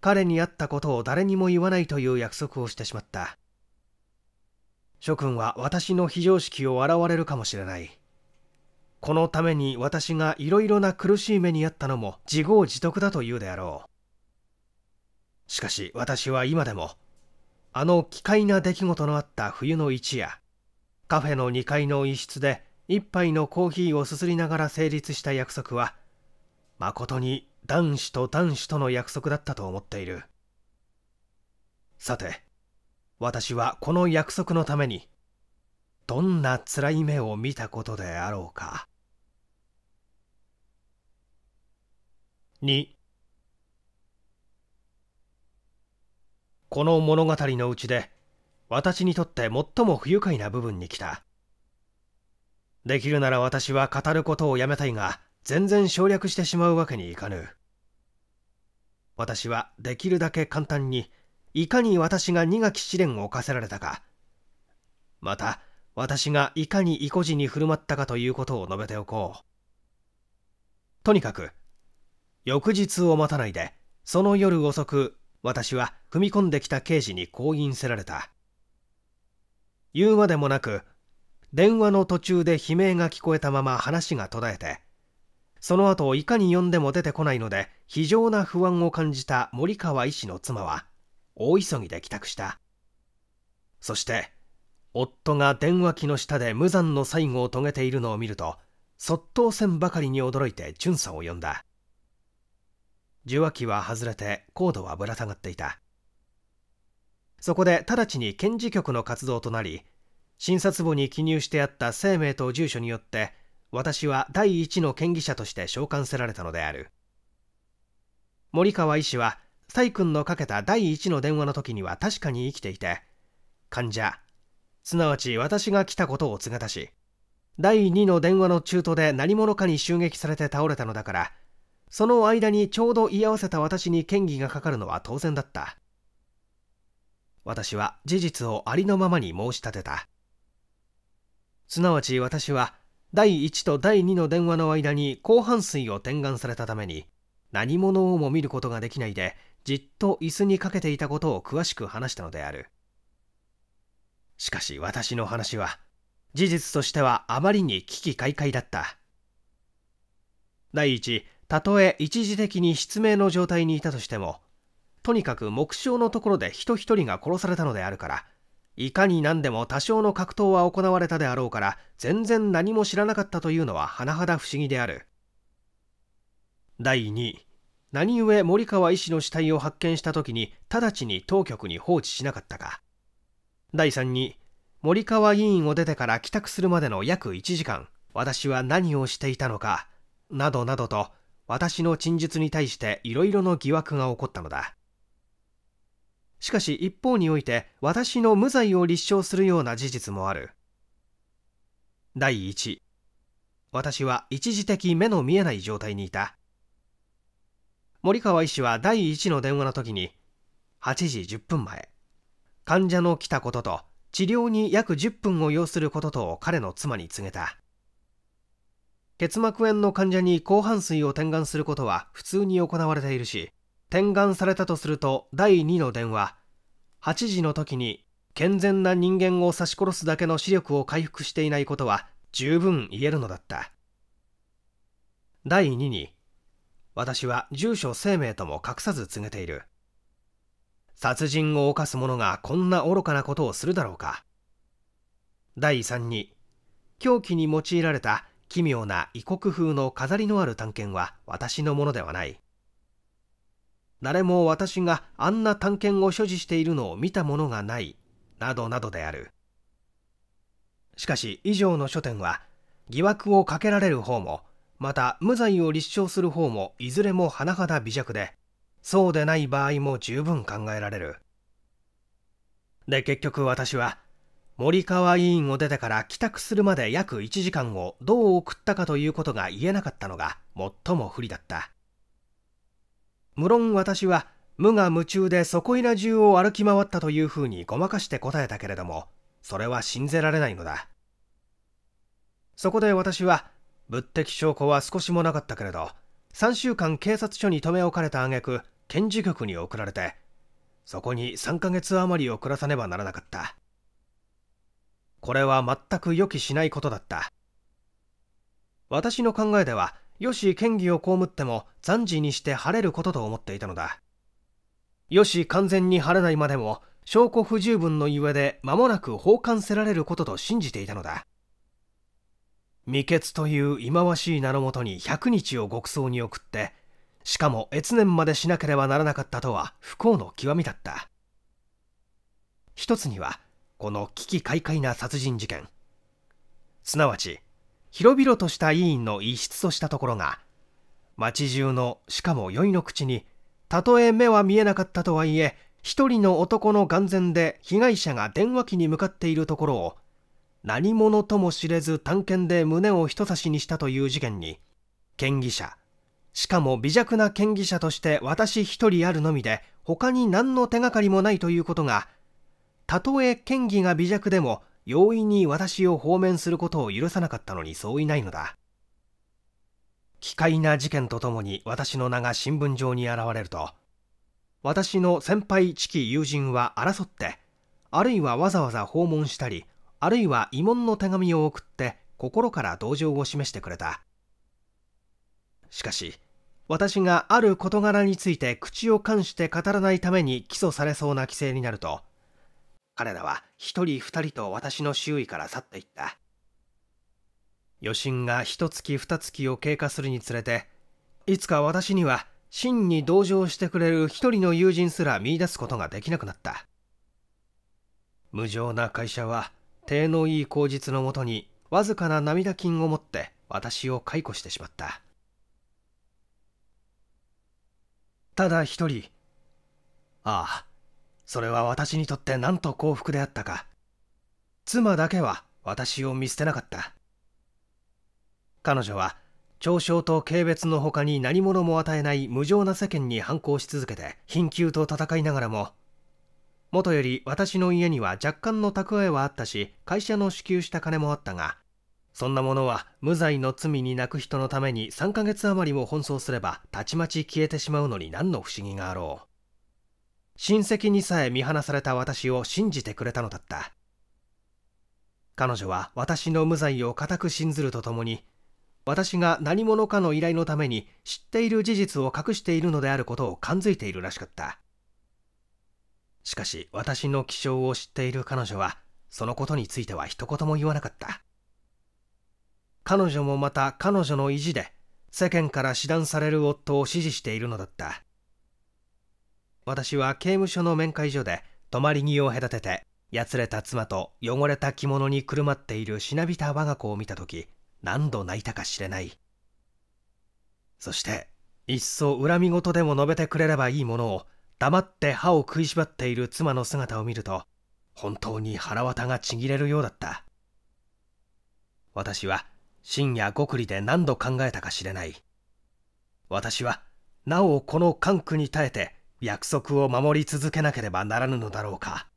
Speaker 1: 彼に会ったことを誰にも言わないという約束をしてしまった諸君は私の非常識を笑われるかもしれないこのために私がいろいろな苦しい目に遭ったのも自業自得だというであろうしかし私は今でもあの奇怪な出来事のあった冬の一夜カフェの2階の一室で一杯のコーヒーをすすりながら成立した約束はまことに男子と男子との約束だったと思っているさて私はこの約束のためにどんな辛い目を見たことであろうか2この物語のうちで私にとって最も不愉快な部分に来たできるなら私は語ることをやめたいが全然省略してしまうわけにいかぬ私はできるだけ簡単にいかに私が苦き試練を課せられたかまた私がいかに意固地に振る舞ったかということを述べておこうとにかく翌日を待たないでその夜遅く私は踏み込んできた刑事にこう言せられた言うまでもなく電話の途中で悲鳴が聞こえたまま話が途絶えてその後いかに呼んでも出てこないので非常な不安を感じた森川医師の妻は大急ぎで帰宅したそして夫が電話機の下で無残の最後を遂げているのを見るとそっとせんばかりに驚いて巡査を呼んだ受話器は外れてコードはぶら下がっていたそこで直ちに検事局の活動となり診察簿に記入してあった生命と住所によって私は第一の嫌疑者として召喚せられたのである森川医師は蔡君のかけた第一の電話の時には確かに生きていて患者すなわち私が来たことを告げたし第2の電話の中途で何者かに襲撃されて倒れたのだからその間にちょうど居合わせた私に嫌疑がかかるのは当然だった私は事実をありのままに申し立てたすなわち私は第1と第2の電話の間に広範水を点眼されたために何者をも見ることができないでじっと椅子にかけていたことを詳しく話したのであるしかし私の話は事実としてはあまりに危機快快だった第1たとえ一時的に失明の状態にいたとしてもとにかく目標のところで人一人が殺されたのであるからいかに何でも多少の格闘は行われたであろうから全然何も知らなかったというのは甚だ不思議である第2何故森川医師の死体を発見した時に直ちに当局に放置しなかったか第3に森川委員を出てから帰宅するまでの約1時間私は何をしていたのかなどなどと私の陳述に対していろいろの疑惑が起こったのだしかし一方において私の無罪を立証するような事実もある第1私は一時的目の見えない状態にいた森川医師は第1の電話の時に8時10分前患者の来たことと治療に約10分を要することと彼の妻に告げた結膜炎の患者に広範水を点眼することは普通に行われているし点眼されたとすると第2の電話8時の時に健全な人間を刺し殺すだけの視力を回復していないことは十分言えるのだった第2に私は住所生命とも隠さず告げている殺人を犯す者がこんな愚かなことをするだろうか第3に凶器に用いられた奇妙な異国風の飾りのある探検は私のものではない誰も私があんな探検を所持しているのを見たものがないなどなどであるしかし以上の書店は疑惑をかけられる方もまた無罪を立証する方もいずれも甚だ微弱でそうでない場合も十分考えられるで結局私は森川委員を出てから帰宅するまで約1時間をどう送ったかということが言えなかったのが最も不利だった無論私は無我夢中でそこいら中を歩き回ったというふうにごまかして答えたけれどもそれは信じられないのだそこで私は物的証拠は少しもなかったけれど3週間警察署に留め置かれた挙句検事局に送られてそこに3ヶ月余りを暮らさねばならなかったこれは全く予期しないことだった私の考えではよし嫌疑を被っても暫時にして晴れることと思っていたのだよし完全に晴れないまでも証拠不十分のゆえで間もなく奉還せられることと信じていたのだ未決という忌まわしい名のもとに100日を極葬に送ってしかも越年までしなければならなかったとは不幸の極みだった一つにはこの危機快快な殺人事件すなわち広々とした委員の一室としたところが町中のしかも宵の口にたとえ目は見えなかったとはいえ一人の男の眼前で被害者が電話機に向かっているところを何者とも知れず探検で胸を人差しにしたという事件に嫌疑者しかも微弱な嫌疑者として私一人あるのみで他に何の手がかりもないということがたとえ嫌疑が微弱でも容易に私を放免することを許さなかったのにそういないのだ奇怪な事件とともに私の名が新聞上に現れると私の先輩知己友人は争ってあるいはわざわざ訪問したりあるいは慰問の手紙を送って心から同情を示してくれたしかし私がある事柄について口を冠して語らないために起訴されそうな規制になると彼らは一人二人と私の周囲から去っていった余震が一月二月を経過するにつれていつか私には真に同情してくれる一人の友人すら見いだすことができなくなった無情な会社は体のいい口実のもとにわずかな涙金を持って私を解雇してしまったただ一人ああそれは私にとってなんと幸福であったか妻だけは私を見捨てなかった彼女は嘲笑と軽蔑のほかに何者も与えない無情な世間に反抗し続けて貧窮と戦いながらももとより私の家には若干の蓄えはあったし会社の支給した金もあったがそんなものは無罪の罪に泣く人のために3ヶ月余りも奔走すればたちまち消えてしまうのに何の不思議があろう親戚にさえ見放された私を信じてくれたのだった彼女は私の無罪を固く信ずるとともに私が何者かの依頼のために知っている事実を隠しているのであることを感づいているらしかったしかし私の気性を知っている彼女はそのことについては一言も言わなかった彼女もまた彼女の意地で世間から指弾される夫を支持しているのだった私は刑務所の面会所で泊まり木を隔ててやつれた妻と汚れた着物にくるまっているしなびた我が子を見た時何度泣いたかしれないそしていっそ恨み事でも述べてくれればいいものを黙って歯を食いしばっている妻の姿を見ると本当に腹綿がちぎれるようだった私は深夜ごくりで何度考えたかしれない私はなおこの感苦に耐えて約束を守り続けなければならぬのだろうか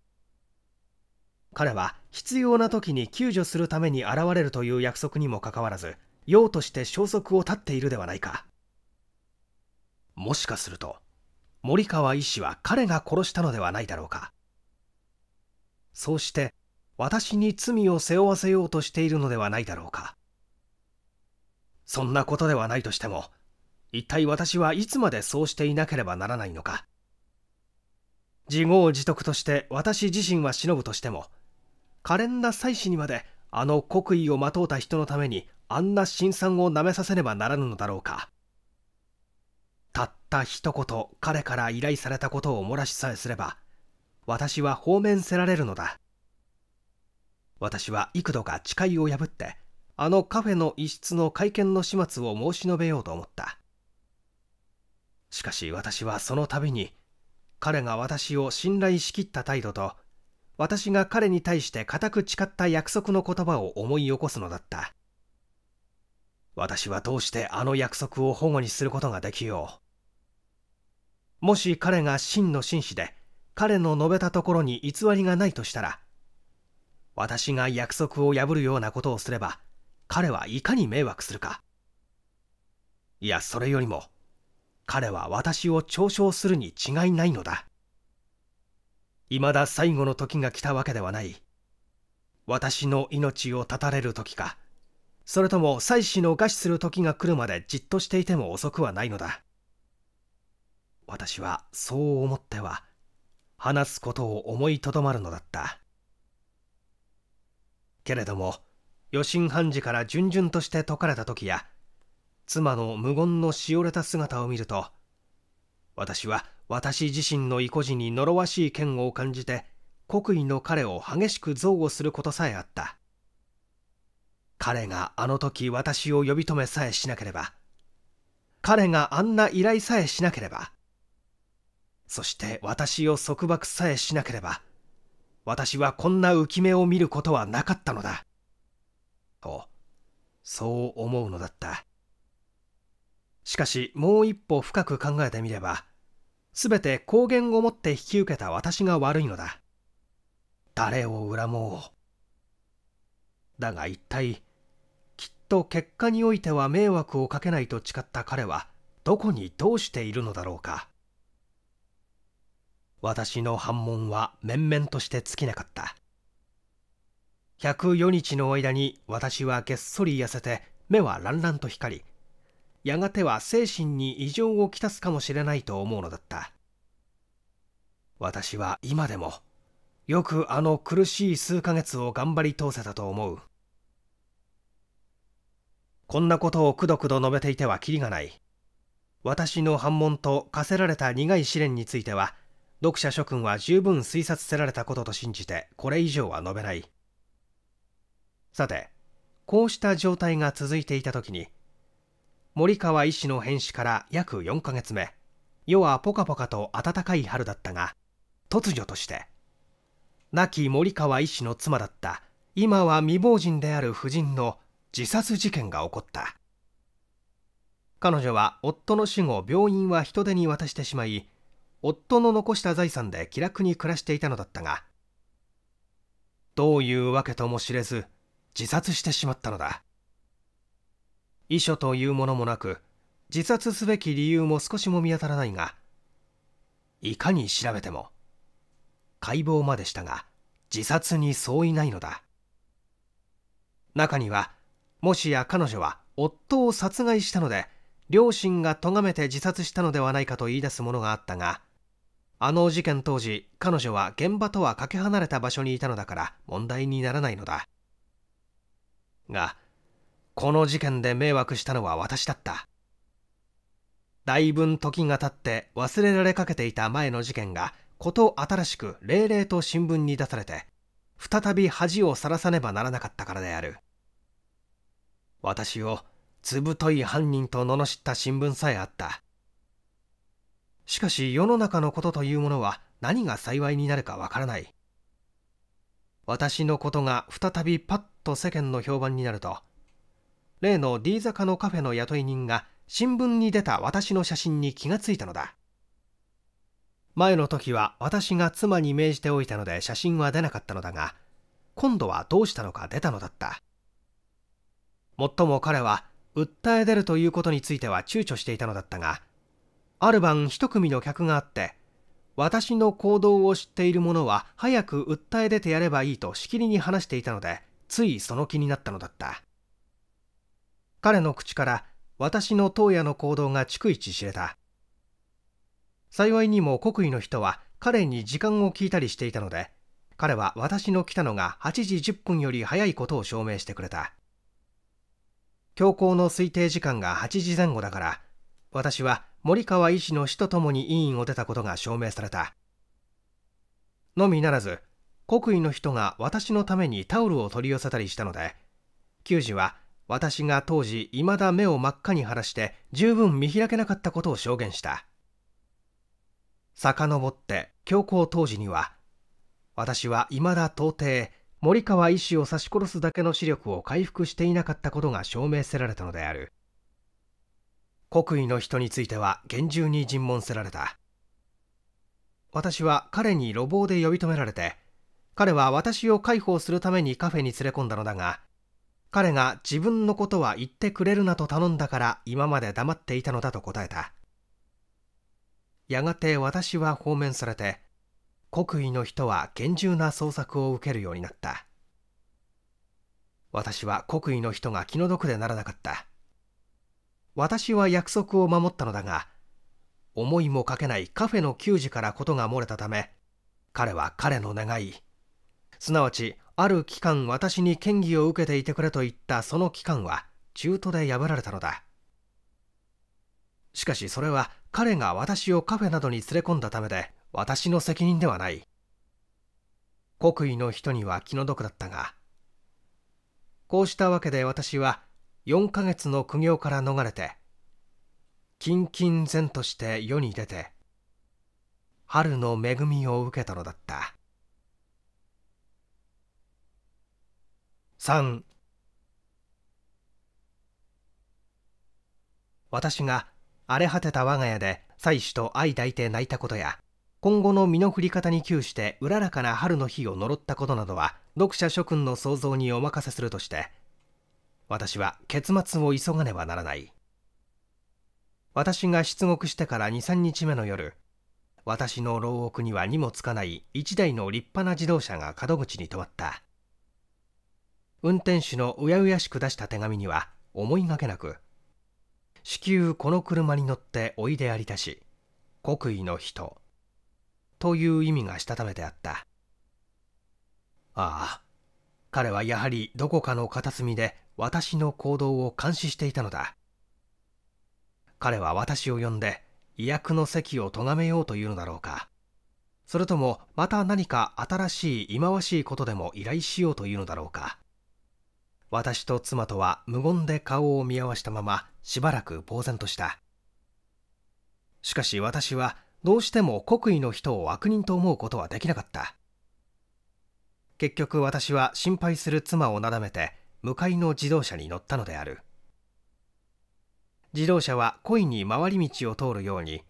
Speaker 1: 彼は必要な時に救助するために現れるという約束にもかかわらず用として消息を絶っているではないかもしかすると森川医師は彼が殺したのではないだろうかそうして私に罪を背負わせようとしているのではないだろうかそんなことではないとしても一体私はいつまでそうしていなければならないのか自業自得として私自身は忍ぶとしても可憐な妻子にまであの国威をまとうた人のためにあんな辛酸をなめさせねばならぬのだろうかたった一言彼から依頼されたことを漏らしさえすれば私は放免せられるのだ私は幾度か誓いを破ってあのカフェの一室の会見の始末を申し述べようと思ったしかし私はその度に彼が私を信頼しきった態度と私が彼に対して固く誓った約束の言葉を思い起こすのだった私はどうしてあの約束を保護にすることができようもし彼が真の紳士で彼の述べたところに偽りがないとしたら私が約束を破るようなことをすれば彼はいかに迷惑するかいやそれよりも彼は私を嘲笑するに違いないのだ未だ最後の時が来たわけではない私の命を絶たれる時かそれとも妻子の餓死する時が来るまでじっとしていても遅くはないのだ私はそう思っては話すことを思いとどまるのだったけれども余震判事から順々として解かれた時や妻の無言のしおれた姿を見ると私は私自身の意固地に呪わしい嫌悪を感じて国威の彼を激しく憎悪することさえあった彼があの時私を呼び止めさえしなければ彼があんな依頼さえしなければそして私を束縛さえしなければ私はこんな浮き目を見ることはなかったのだとそう思うのだったしかしもう一歩深く考えてみれば全て公言をもって引き受けた私が悪いのだ誰を恨もうだが一体きっと結果においては迷惑をかけないと誓った彼はどこにどうしているのだろうか私の反問は面々として尽きなかった104日の間に私はげっそり痩せて目はら々と光りやがては精神に異常をきたすかもしれないと思うのだった私は今でもよくあの苦しい数ヶ月を頑張り通せたと思うこんなことをくどくど述べていてはきりがない私の反問と課せられた苦い試練については読者諸君は十分推察せられたことと信じてこれ以上は述べないさてこうした状態が続いていた時に森川医師の変死から約4ヶ月目世はポカポカと暖かい春だったが突如として亡き森川医師の妻だった今は未亡人である夫人の自殺事件が起こった彼女は夫の死後病院は人手に渡してしまい夫の残した財産で気楽に暮らしていたのだったがどういうわけとも知れず自殺してしまったのだ遺書というものもなく自殺すべき理由も少しも見当たらないがいかに調べても解剖までしたが自殺に相違ないのだ中にはもしや彼女は夫を殺害したので両親が咎めて自殺したのではないかと言い出すものがあったがあの事件当時彼女は現場とはかけ離れた場所にいたのだから問題にならないのだがこの事件で迷惑したのは私だった。だいぶん時が経って忘れられかけていた前の事件が、こと新しく霊々と新聞に出されて、再び恥をさらさねばならなかったからである。私を、つぶとい犯人と罵った新聞さえあった。しかし世の中のことというものは何が幸いになるかわからない。私のことが再びパッと世間の評判になると、例の D 坂のカフェの雇い人が新聞に出た私の写真に気がついたのだ前の時は私が妻に命じておいたので写真は出なかったのだが今度はどうしたのか出たのだったもっとも彼は訴え出るということについては躊躇していたのだったがある晩一組の客があって私の行動を知っている者は早く訴え出てやればいいとしきりに話していたのでついその気になったのだった彼の口から私の当夜の行動が逐一知れた幸いにも国威の人は彼に時間を聞いたりしていたので彼は私の来たのが8時10分より早いことを証明してくれた強行の推定時間が8時前後だから私は森川医師の死とともに委員を出たことが証明されたのみならず国威の人が私のためにタオルを取り寄せたりしたので球児は私が当時いまだ目を真っ赤に晴らして十分見開けなかったことを証言した遡って強行当時には私はいまだ到底森川医師を刺し殺すだけの視力を回復していなかったことが証明せられたのである国威の人については厳重に尋問せられた私は彼に路傍で呼び止められて彼は私を介抱するためにカフェに連れ込んだのだが彼が自分のことは言ってくれるなと頼んだから今まで黙っていたのだと答えたやがて私は放免されて国威の人は厳重な捜索を受けるようになった私は国威の人が気の毒でならなかった私は約束を守ったのだが思いもかけないカフェの給仕からことが漏れたため彼は彼の願いすなわちある期間私に嫌疑を受けていてくれと言ったその期間は中途で破られたのだしかしそれは彼が私をカフェなどに連れ込んだためで私の責任ではない国威の人には気の毒だったがこうしたわけで私は4ヶ月の苦行から逃れてキンキン然として世に出て春の恵みを受けたのだった3私が荒れ果てた我が家で妻子と相抱いて泣いたことや今後の身の振り方に窮してうららかな春の日を呪ったことなどは読者諸君の想像にお任せするとして私は結末を急がねばならない私が出獄してから23日目の夜私の牢獄には荷もつかない1台の立派な自動車が門口に止まった運転手のうやうやしく出した手紙には思いがけなく「至急この車に乗っておいでありたし国威の人」という意味がしたためてあったああ彼はやはりどこかの片隅で私の行動を監視していたのだ彼は私を呼んで威訳の席を咎めようというのだろうかそれともまた何か新しい忌まわしいことでも依頼しようというのだろうか私と妻とは無言で顔を見合わしたまましばらく呆然としたしかし私はどうしても国威の人を悪人と思うことはできなかった結局私は心配する妻をなだめて向かいの自動車に乗ったのである自動車は故意に回り道を通るように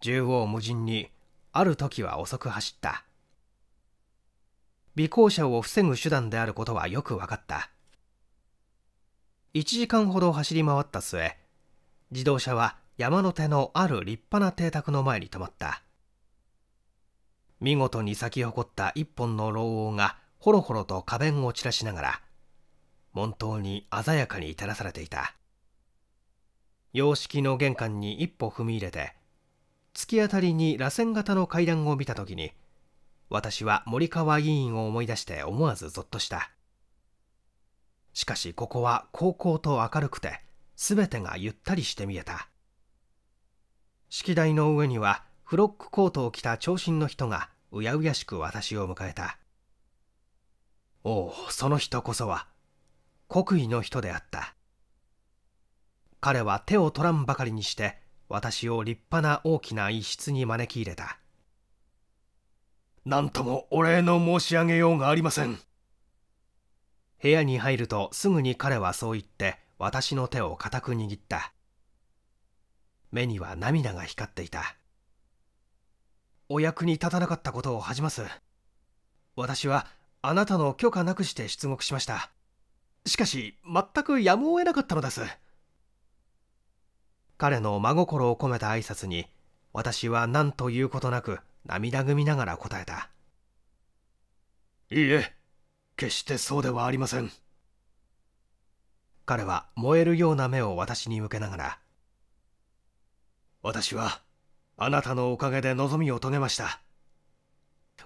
Speaker 1: 縦横無尽にある時は遅く走った尾行者を防ぐ手段であることはよく分かった1時間ほど走り回った末自動車は山手のある立派な邸宅の前に止まった見事に咲き誇った一本の老王がほろほろと花弁を散らしながら門頭に鮮やかに照らされていた洋式の玄関に一歩踏み入れて突き当たりに螺旋型の階段を見た時に私は森川委員を思い出して思わずぞっとしたしかしここは高校と明るくて全てがゆったりして見えた式台の上にはフロックコートを着た長身の人がうやうやしく私を迎えたおおその人こそは国威の人であった彼は手を取らんばかりにして私を立派な大きな一室に招き入れた何ともお礼の申し上げようがありません部屋に入るとすぐに彼はそう言って私の手を固く握った目には涙が光っていたお役に立たなかったことを恥じます私はあなたの許可なくして出国しましたしかし全くやむを得なかったのです彼の真心を込めた挨拶に私は何と言うことなく涙ぐみながら答えたいいえ決してそうではありません彼は燃えるような目を私に向けながら私はあなたのおかげで望みを遂げました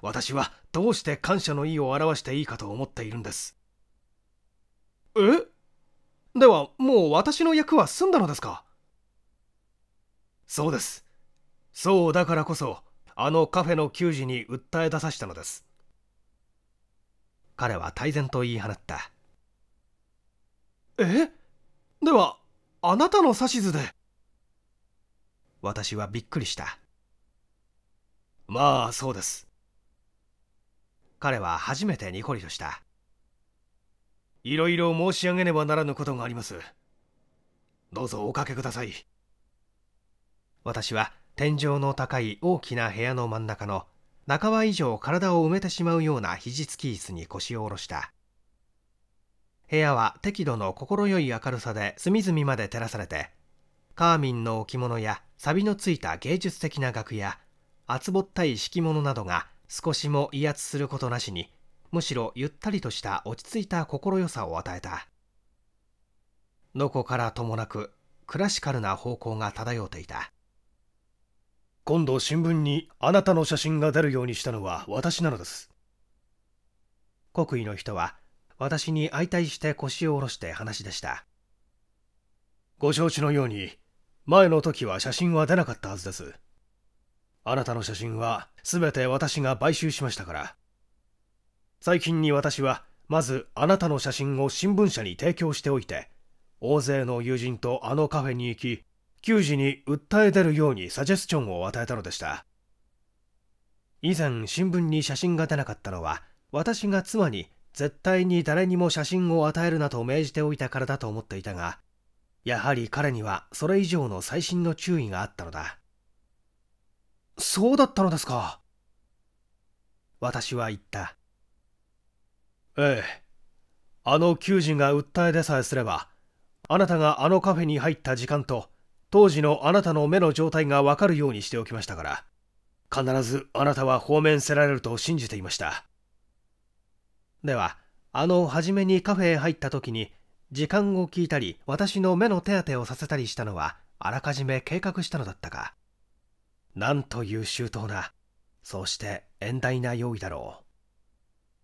Speaker 1: 私はどうして感謝の意を表していいかと思っているんですえではもう私の役は済んだのですかそうですそうだからこそあのカフェの給仕に訴え出させたのです彼は泰然と言い放ったえではあなたの指図で私はびっくりしたまあそうです彼は初めてニコリとしたいろいろ申し上げねばならぬことがありますどうぞおかけください私は天井の高い大きな部屋の真ん中の半ば以上体を埋めてしまうような肘つき椅子に腰を下ろした部屋は適度の快い明るさで隅々まで照らされてカーミンの置物や錆のついた芸術的な楽屋厚ぼったい敷物などが少しも威圧することなしにむしろゆったりとした落ち着いた快さを与えたどこからともなくクラシカルな方向が漂っていた今度新聞にあなたの写真が出るようにしたのは私なのです国威の人は私に相対して腰を下ろして話し出したご承知のように前の時は写真は出なかったはずですあなたの写真は全て私が買収しましたから最近に私はまずあなたの写真を新聞社に提供しておいて大勢の友人とあのカフェに行き球児に訴え出るようにサジェスチョンを与えたのでした以前新聞に写真が出なかったのは私が妻に絶対に誰にも写真を与えるなと命じておいたからだと思っていたがやはり彼にはそれ以上の細心の注意があったのだそうだったのですか私は言ったええあの球児が訴え出さえすればあなたがあのカフェに入った時間と当時のあなたの目の状態がわかるようにしておきましたから必ずあなたは放免せられると信じていましたではあの初めにカフェへ入った時に時間を聞いたり私の目の手当てをさせたりしたのはあらかじめ計画したのだったかなんという周到なそうして遠大な用意だろう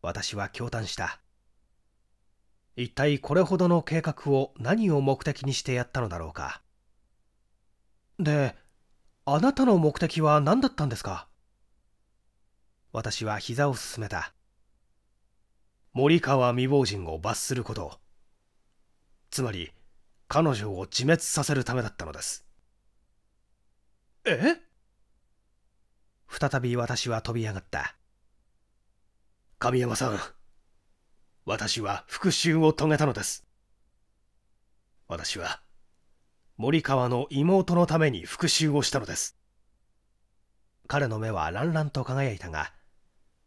Speaker 1: 私は驚嘆した一体これほどの計画を何を目的にしてやったのだろうかで、あなたの目的は何だったんですか私は膝をすすめた。森川未亡人を罰すること。つまり、彼女を自滅させるためだったのです。え再び私は飛び上がった。神山さん、私は復讐を遂げたのです。私は森川の妹のために復讐をしたのです彼の目は乱々と輝いたが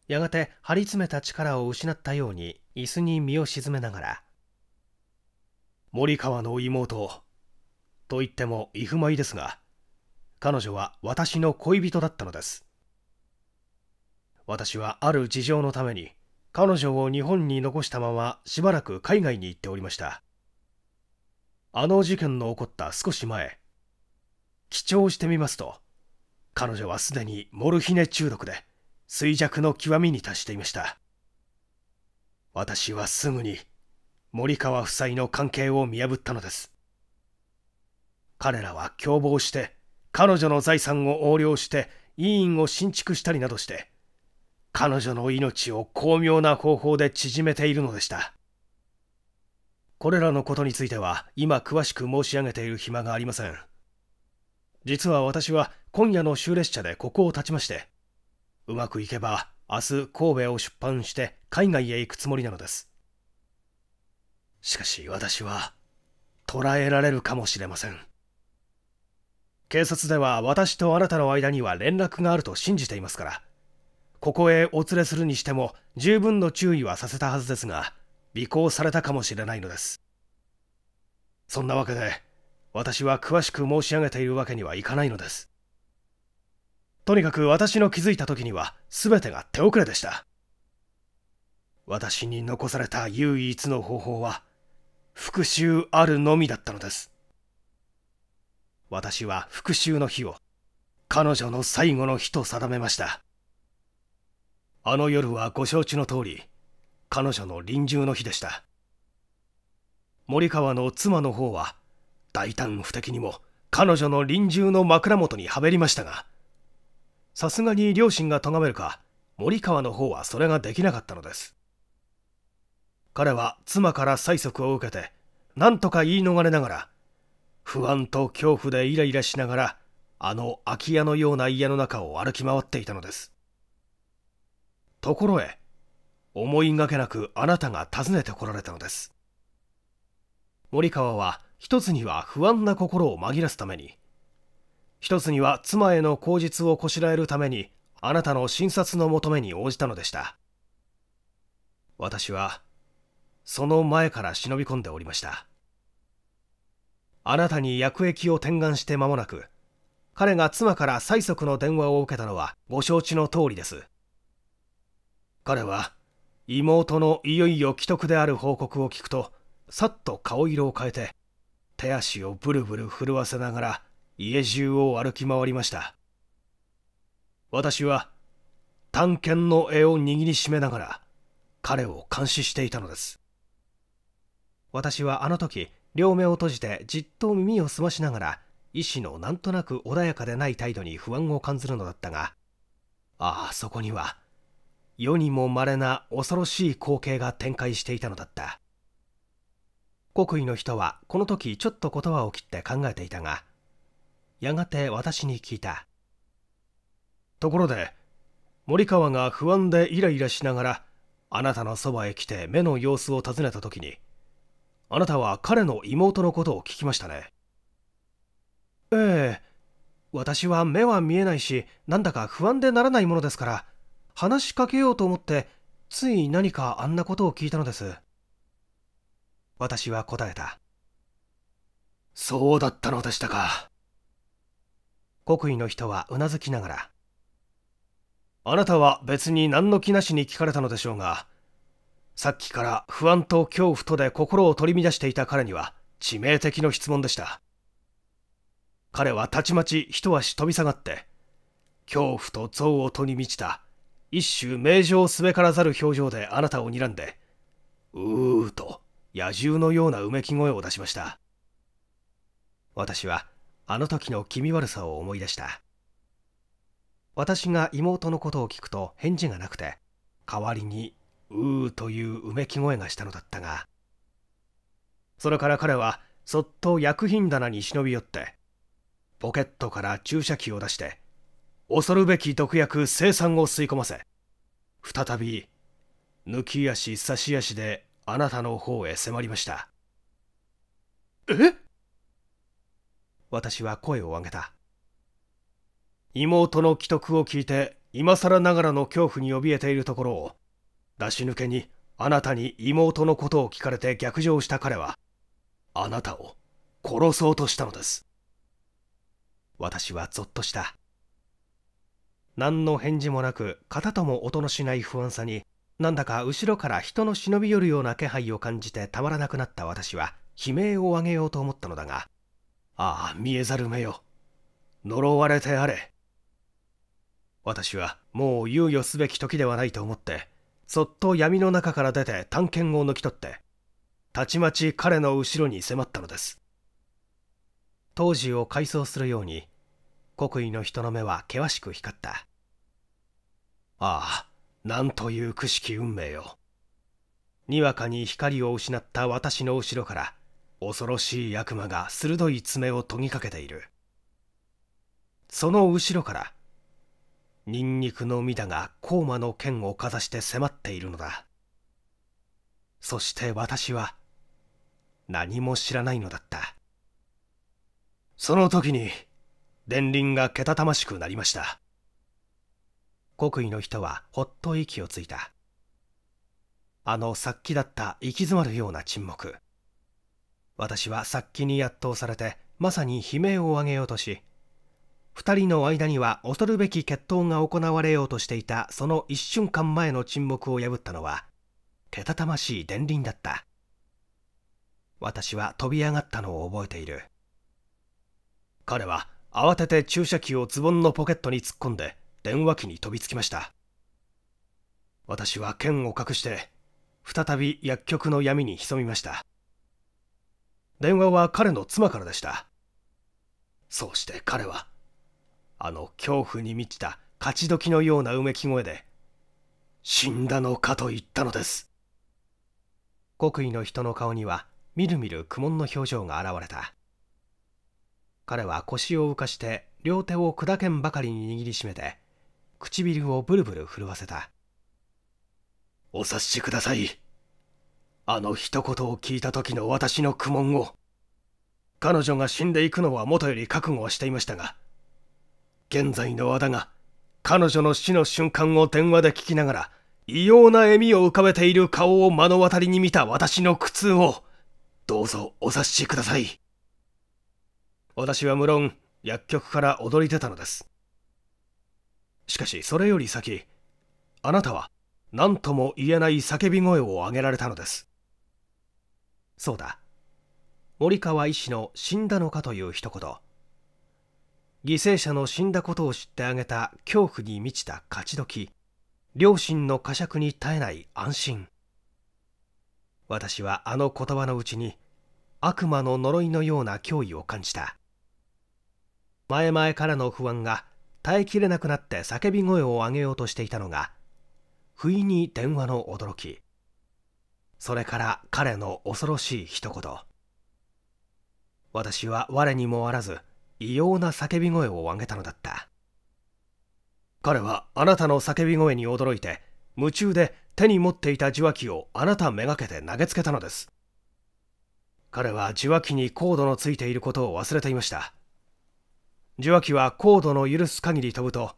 Speaker 1: やがて張り詰めた力を失ったように椅子に身を沈めながら「森川の妹」と言っても異不いですが彼女は私の恋人だったのです私はある事情のために彼女を日本に残したまましばらく海外に行っておりましたあの事件の起こった少し前、記帳してみますと、彼女はすでにモルヒネ中毒で衰弱の極みに達していました。私はすぐに森川夫妻の関係を見破ったのです。彼らは共謀して彼女の財産を横領して医院を新築したりなどして彼女の命を巧妙な方法で縮めているのでした。これらのことについては今詳しく申し上げている暇がありません実は私は今夜の終列車でここを立ちましてうまくいけば明日神戸を出版して海外へ行くつもりなのですしかし私は捕らえられるかもしれません警察では私とあなたの間には連絡があると信じていますからここへお連れするにしても十分の注意はさせたはずですが尾行されたかもしれないのですそんなわけで私は詳しく申し上げているわけにはいかないのですとにかく私の気づいた時には全てが手遅れでした私に残された唯一の方法は復讐あるのみだったのです私は復讐の日を彼女の最後の日と定めましたあの夜はご承知の通り彼女の臨終の日でした森川の妻の方は大胆不敵にも彼女の臨終の枕元にはべりましたがさすがに両親が咎めるか森川の方はそれができなかったのです彼は妻から催促を受けて何とか言い逃れながら不安と恐怖でイライラしながらあの空き家のような家の中を歩き回っていたのですところへ思いがけなくあなたが訪ねてこられたのです森川は一つには不安な心を紛らすために一つには妻への口実をこしらえるためにあなたの診察の求めに応じたのでした私はその前から忍び込んでおりましたあなたに薬液を転眼して間もなく彼が妻から催促の電話を受けたのはご承知の通りです彼は妹のいよいよ既得である報告を聞くとさっと顔色を変えて手足をブルブル震わせながら家中を歩き回りました私は探検の柄を握りしめながら彼を監視していたのです私はあの時両目を閉じてじっと耳を澄ましながら医師のなんとなく穏やかでない態度に不安を感じるのだったがああそこには世にも稀な恐ろしい光景が展開していたのだった国威の人はこの時ちょっと言葉を切って考えていたがやがて私に聞いたところで森川が不安でイライラしながらあなたのそばへ来て目の様子を尋ねた時にあなたは彼の妹のことを聞きましたねええ私は目は見えないしなんだか不安でならないものですから話しかけようと思ってつい何かあんなことを聞いたのです私は答えたそうだったのでしたか国威の人はうなずきながらあなたは別に何の気なしに聞かれたのでしょうがさっきから不安と恐怖とで心を取り乱していた彼には致命的の質問でした彼はたちまち一足飛び下がって恐怖と憎悪とに満ちた一種名城をすべからざる表情であなたを睨んで、うーと野獣のようなうめき声を出しました。私はあの時の気味悪さを思い出した。私が妹のことを聞くと返事がなくて、代わりに、うーといううめき声がしたのだったが、それから彼はそっと薬品棚に忍び寄って、ポケットから注射器を出して、恐るべき毒薬生産を吸い込ませ再び抜き足差し足であなたの方へ迫りましたえ私は声を上げた妹の危篤を聞いて今更ながらの恐怖に怯えているところを出し抜けにあなたに妹のことを聞かれて逆上した彼はあなたを殺そうとしたのです私はゾッとした何の返事もなく肩とも音のしない不安さになんだか後ろから人の忍び寄るような気配を感じてたまらなくなった私は悲鳴を上げようと思ったのだがああ見えざる目よ呪われてあれ私はもう猶予すべき時ではないと思ってそっと闇の中から出て探検を抜き取ってたちまち彼の後ろに迫ったのです当時を回想するように国威の人の目は険しく光ったああなんというくしき運命よにわかに光を失った私の後ろから恐ろしい悪魔が鋭い爪を研ぎかけているその後ろからニンニクの実だが甲馬の剣をかざして迫っているのだそして私は何も知らないのだったその時に電輪がけたたましくなりました国威の人はほっと息をついたあの殺気だった行き詰まるような沈黙私は殺気に圧倒されてまさに悲鳴を上げようとし2人の間には恐るべき決闘が行われようとしていたその一瞬間前の沈黙を破ったのはけたたましい電輪だった私は飛び上がったのを覚えている彼は慌てて注射器をズボンのポケットに突っ込んで電話機に飛びつきました私は剣を隠して再び薬局の闇に潜みました電話は彼の妻からでしたそうして彼はあの恐怖に満ちた勝ち時のようなうめき声で死んだのかと言ったのです国威の人の顔にはみるみる苦悶の表情が現れた彼は腰を浮かして両手を砕けんばかりに握りしめて唇をブルブル震わせたお察しくださいあの一言を聞いた時の私の苦悶を彼女が死んでいくのはもとより覚悟はしていましたが現在の和田が彼女の死の瞬間を電話で聞きながら異様な笑みを浮かべている顔を目の当たりに見た私の苦痛をどうぞお察しください私は無論薬局から踊り出たのですしかしそれより先あなたは何とも言えない叫び声を上げられたのですそうだ森川医師の「死んだのか」という一言犠牲者の死んだことを知ってあげた恐怖に満ちた勝ち時両親の呵責に耐えない安心私はあの言葉のうちに悪魔の呪いのような脅威を感じた前々からの不安が耐えきれなくなって叫び声を上げようとしていたのが不意に電話の驚きそれから彼の恐ろしい一言私は我にもあらず異様な叫び声を上げたのだった彼はあなたの叫び声に驚いて夢中で手に持っていた受話器をあなためがけて投げつけたのです彼は受話器にコードのついていることを忘れていました受話器は高度の許す限り飛ぶと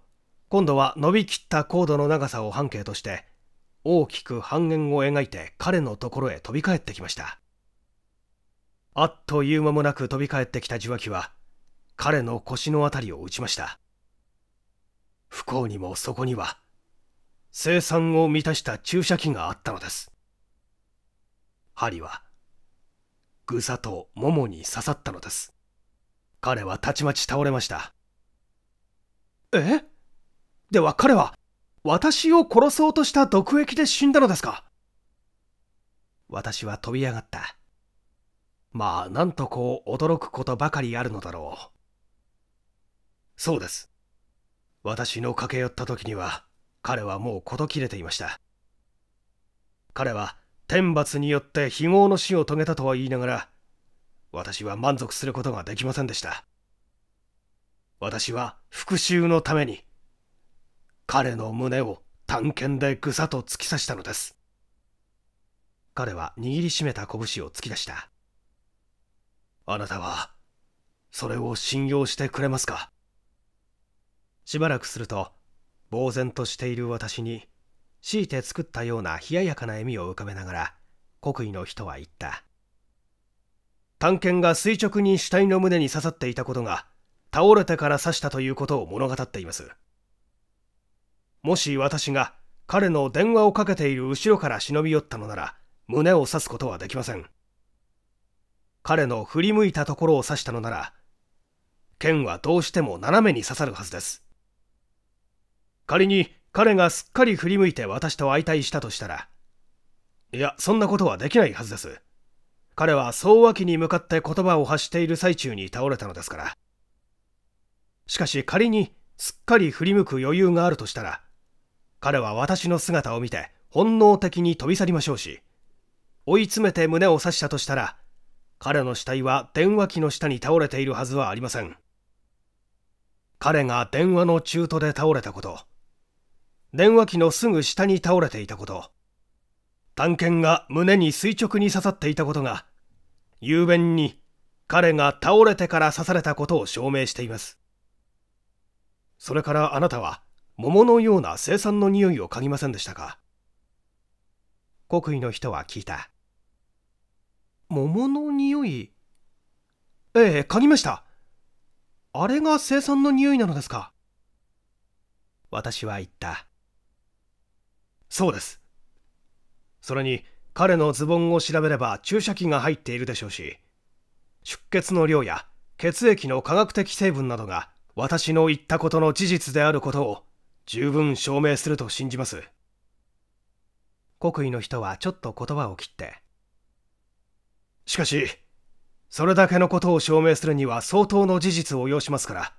Speaker 1: 今度は伸びきった高度の長さを半径として大きく半円を描いて彼のところへ飛び返ってきましたあっという間もなく飛び返ってきた受話器は彼の腰の辺りを打ちました不幸にもそこには生産を満たした注射器があったのです針はぐさとももに刺さったのです彼はたちまち倒れましたえでは彼は私を殺そうとした毒液で死んだのですか私は飛び上がったまあなんとこう驚くことばかりあるのだろうそうです私の駆け寄った時には彼はもう事切れていました彼は天罰によって非業の死を遂げたとは言いながら私は満足することができませんでした。私は復讐のために、彼の胸を探検でぐさと突き刺したのです。彼は握りしめた拳を突き出した。あなたは、それを信用してくれますかしばらくすると、呆然としている私に、強いて作ったような冷ややかな笑みを浮かべながら、国威の人は言った。探検が垂直に死体の胸に刺さっていたことが倒れてから刺したということを物語っていますもし私が彼の電話をかけている後ろから忍び寄ったのなら胸を刺すことはできません彼の振り向いたところを刺したのなら剣はどうしても斜めに刺さるはずです仮に彼がすっかり振り向いて私と相対したとしたらいやそんなことはできないはずです彼は総和機に向かって言葉を発している最中に倒れたのですから。しかし仮にすっかり振り向く余裕があるとしたら、彼は私の姿を見て本能的に飛び去りましょうし、追い詰めて胸を刺したとしたら、彼の死体は電話機の下に倒れているはずはありません。彼が電話の中途で倒れたこと、電話機のすぐ下に倒れていたこと、探検が胸に垂直に刺さっていたことが雄弁に彼が倒れてから刺されたことを証明していますそれからあなたは桃のような生産の匂いを嗅ぎませんでしたか国威の人は聞いた桃の匂いええ嗅ぎましたあれが生産の匂いなのですか私は言ったそうですそれに彼のズボンを調べれば注射器が入っているでしょうし出血の量や血液の科学的成分などが私の言ったことの事実であることを十分証明すると信じます国威の人はちょっと言葉を切ってしかしそれだけのことを証明するには相当の事実を要しますから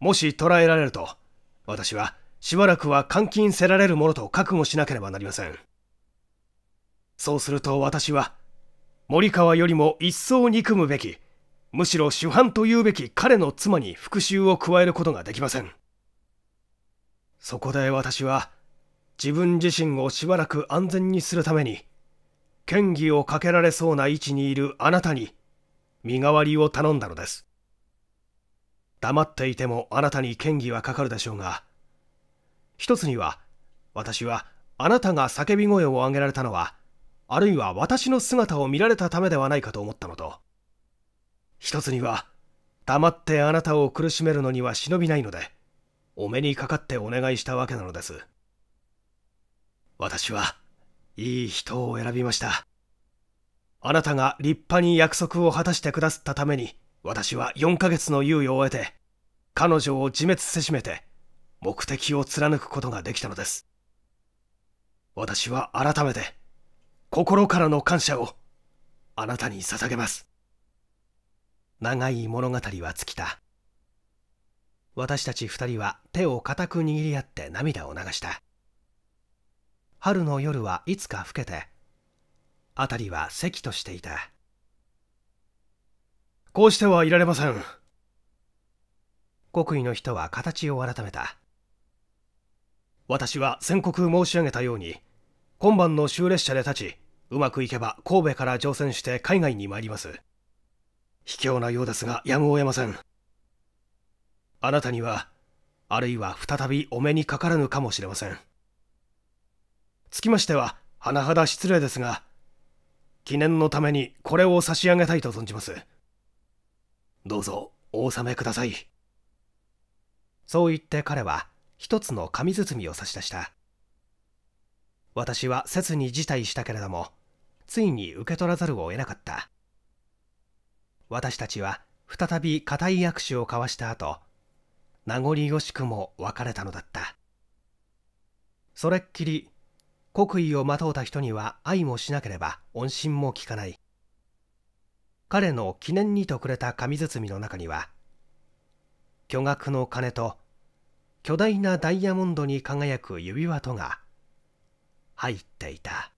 Speaker 1: もし捕らえられると私はしばらくは監禁せられるものと覚悟しなければなりませんそうすると私は森川よりも一層憎むべきむしろ主犯と言うべき彼の妻に復讐を加えることができませんそこで私は自分自身をしばらく安全にするために嫌疑をかけられそうな位置にいるあなたに身代わりを頼んだのです黙っていてもあなたに嫌疑はかかるでしょうが一つには私はあなたが叫び声を上げられたのはあるいは私の姿を見られたためではないかと思ったのと一つには黙ってあなたを苦しめるのには忍びないのでお目にかかってお願いしたわけなのです私はいい人を選びましたあなたが立派に約束を果たしてくださったために私は4ヶ月の猶予を得て彼女を自滅せしめて目的を貫くことができたのです私は改めて心からの感謝をあなたに捧げます長い物語は尽きた私たち二人は手を固く握り合って涙を流した春の夜はいつか更けて辺りは席としていたこうしてはいられません国威の人は形を改めた私は宣告申し上げたように今晩の終列車で立ちうまくいけば神戸から乗船して海外に参ります卑怯なようですがやむを得ませんあなたにはあるいは再びお目にかからぬかもしれませんつきましては甚だ失礼ですが記念のためにこれを差し上げたいと存じますどうぞお納めくださいそう言って彼は一つの紙包みを差し出した私は切に辞退したけれどもついに受け取らざるを得なかった私たちは再び固い握手を交わした後名残惜しくも別れたのだったそれっきり国威をまとうた人には愛もしなければ音信も聞かない彼の記念にとくれた紙包みの中には巨額の金と巨大なダイヤモンドに輝く指輪とが入っていた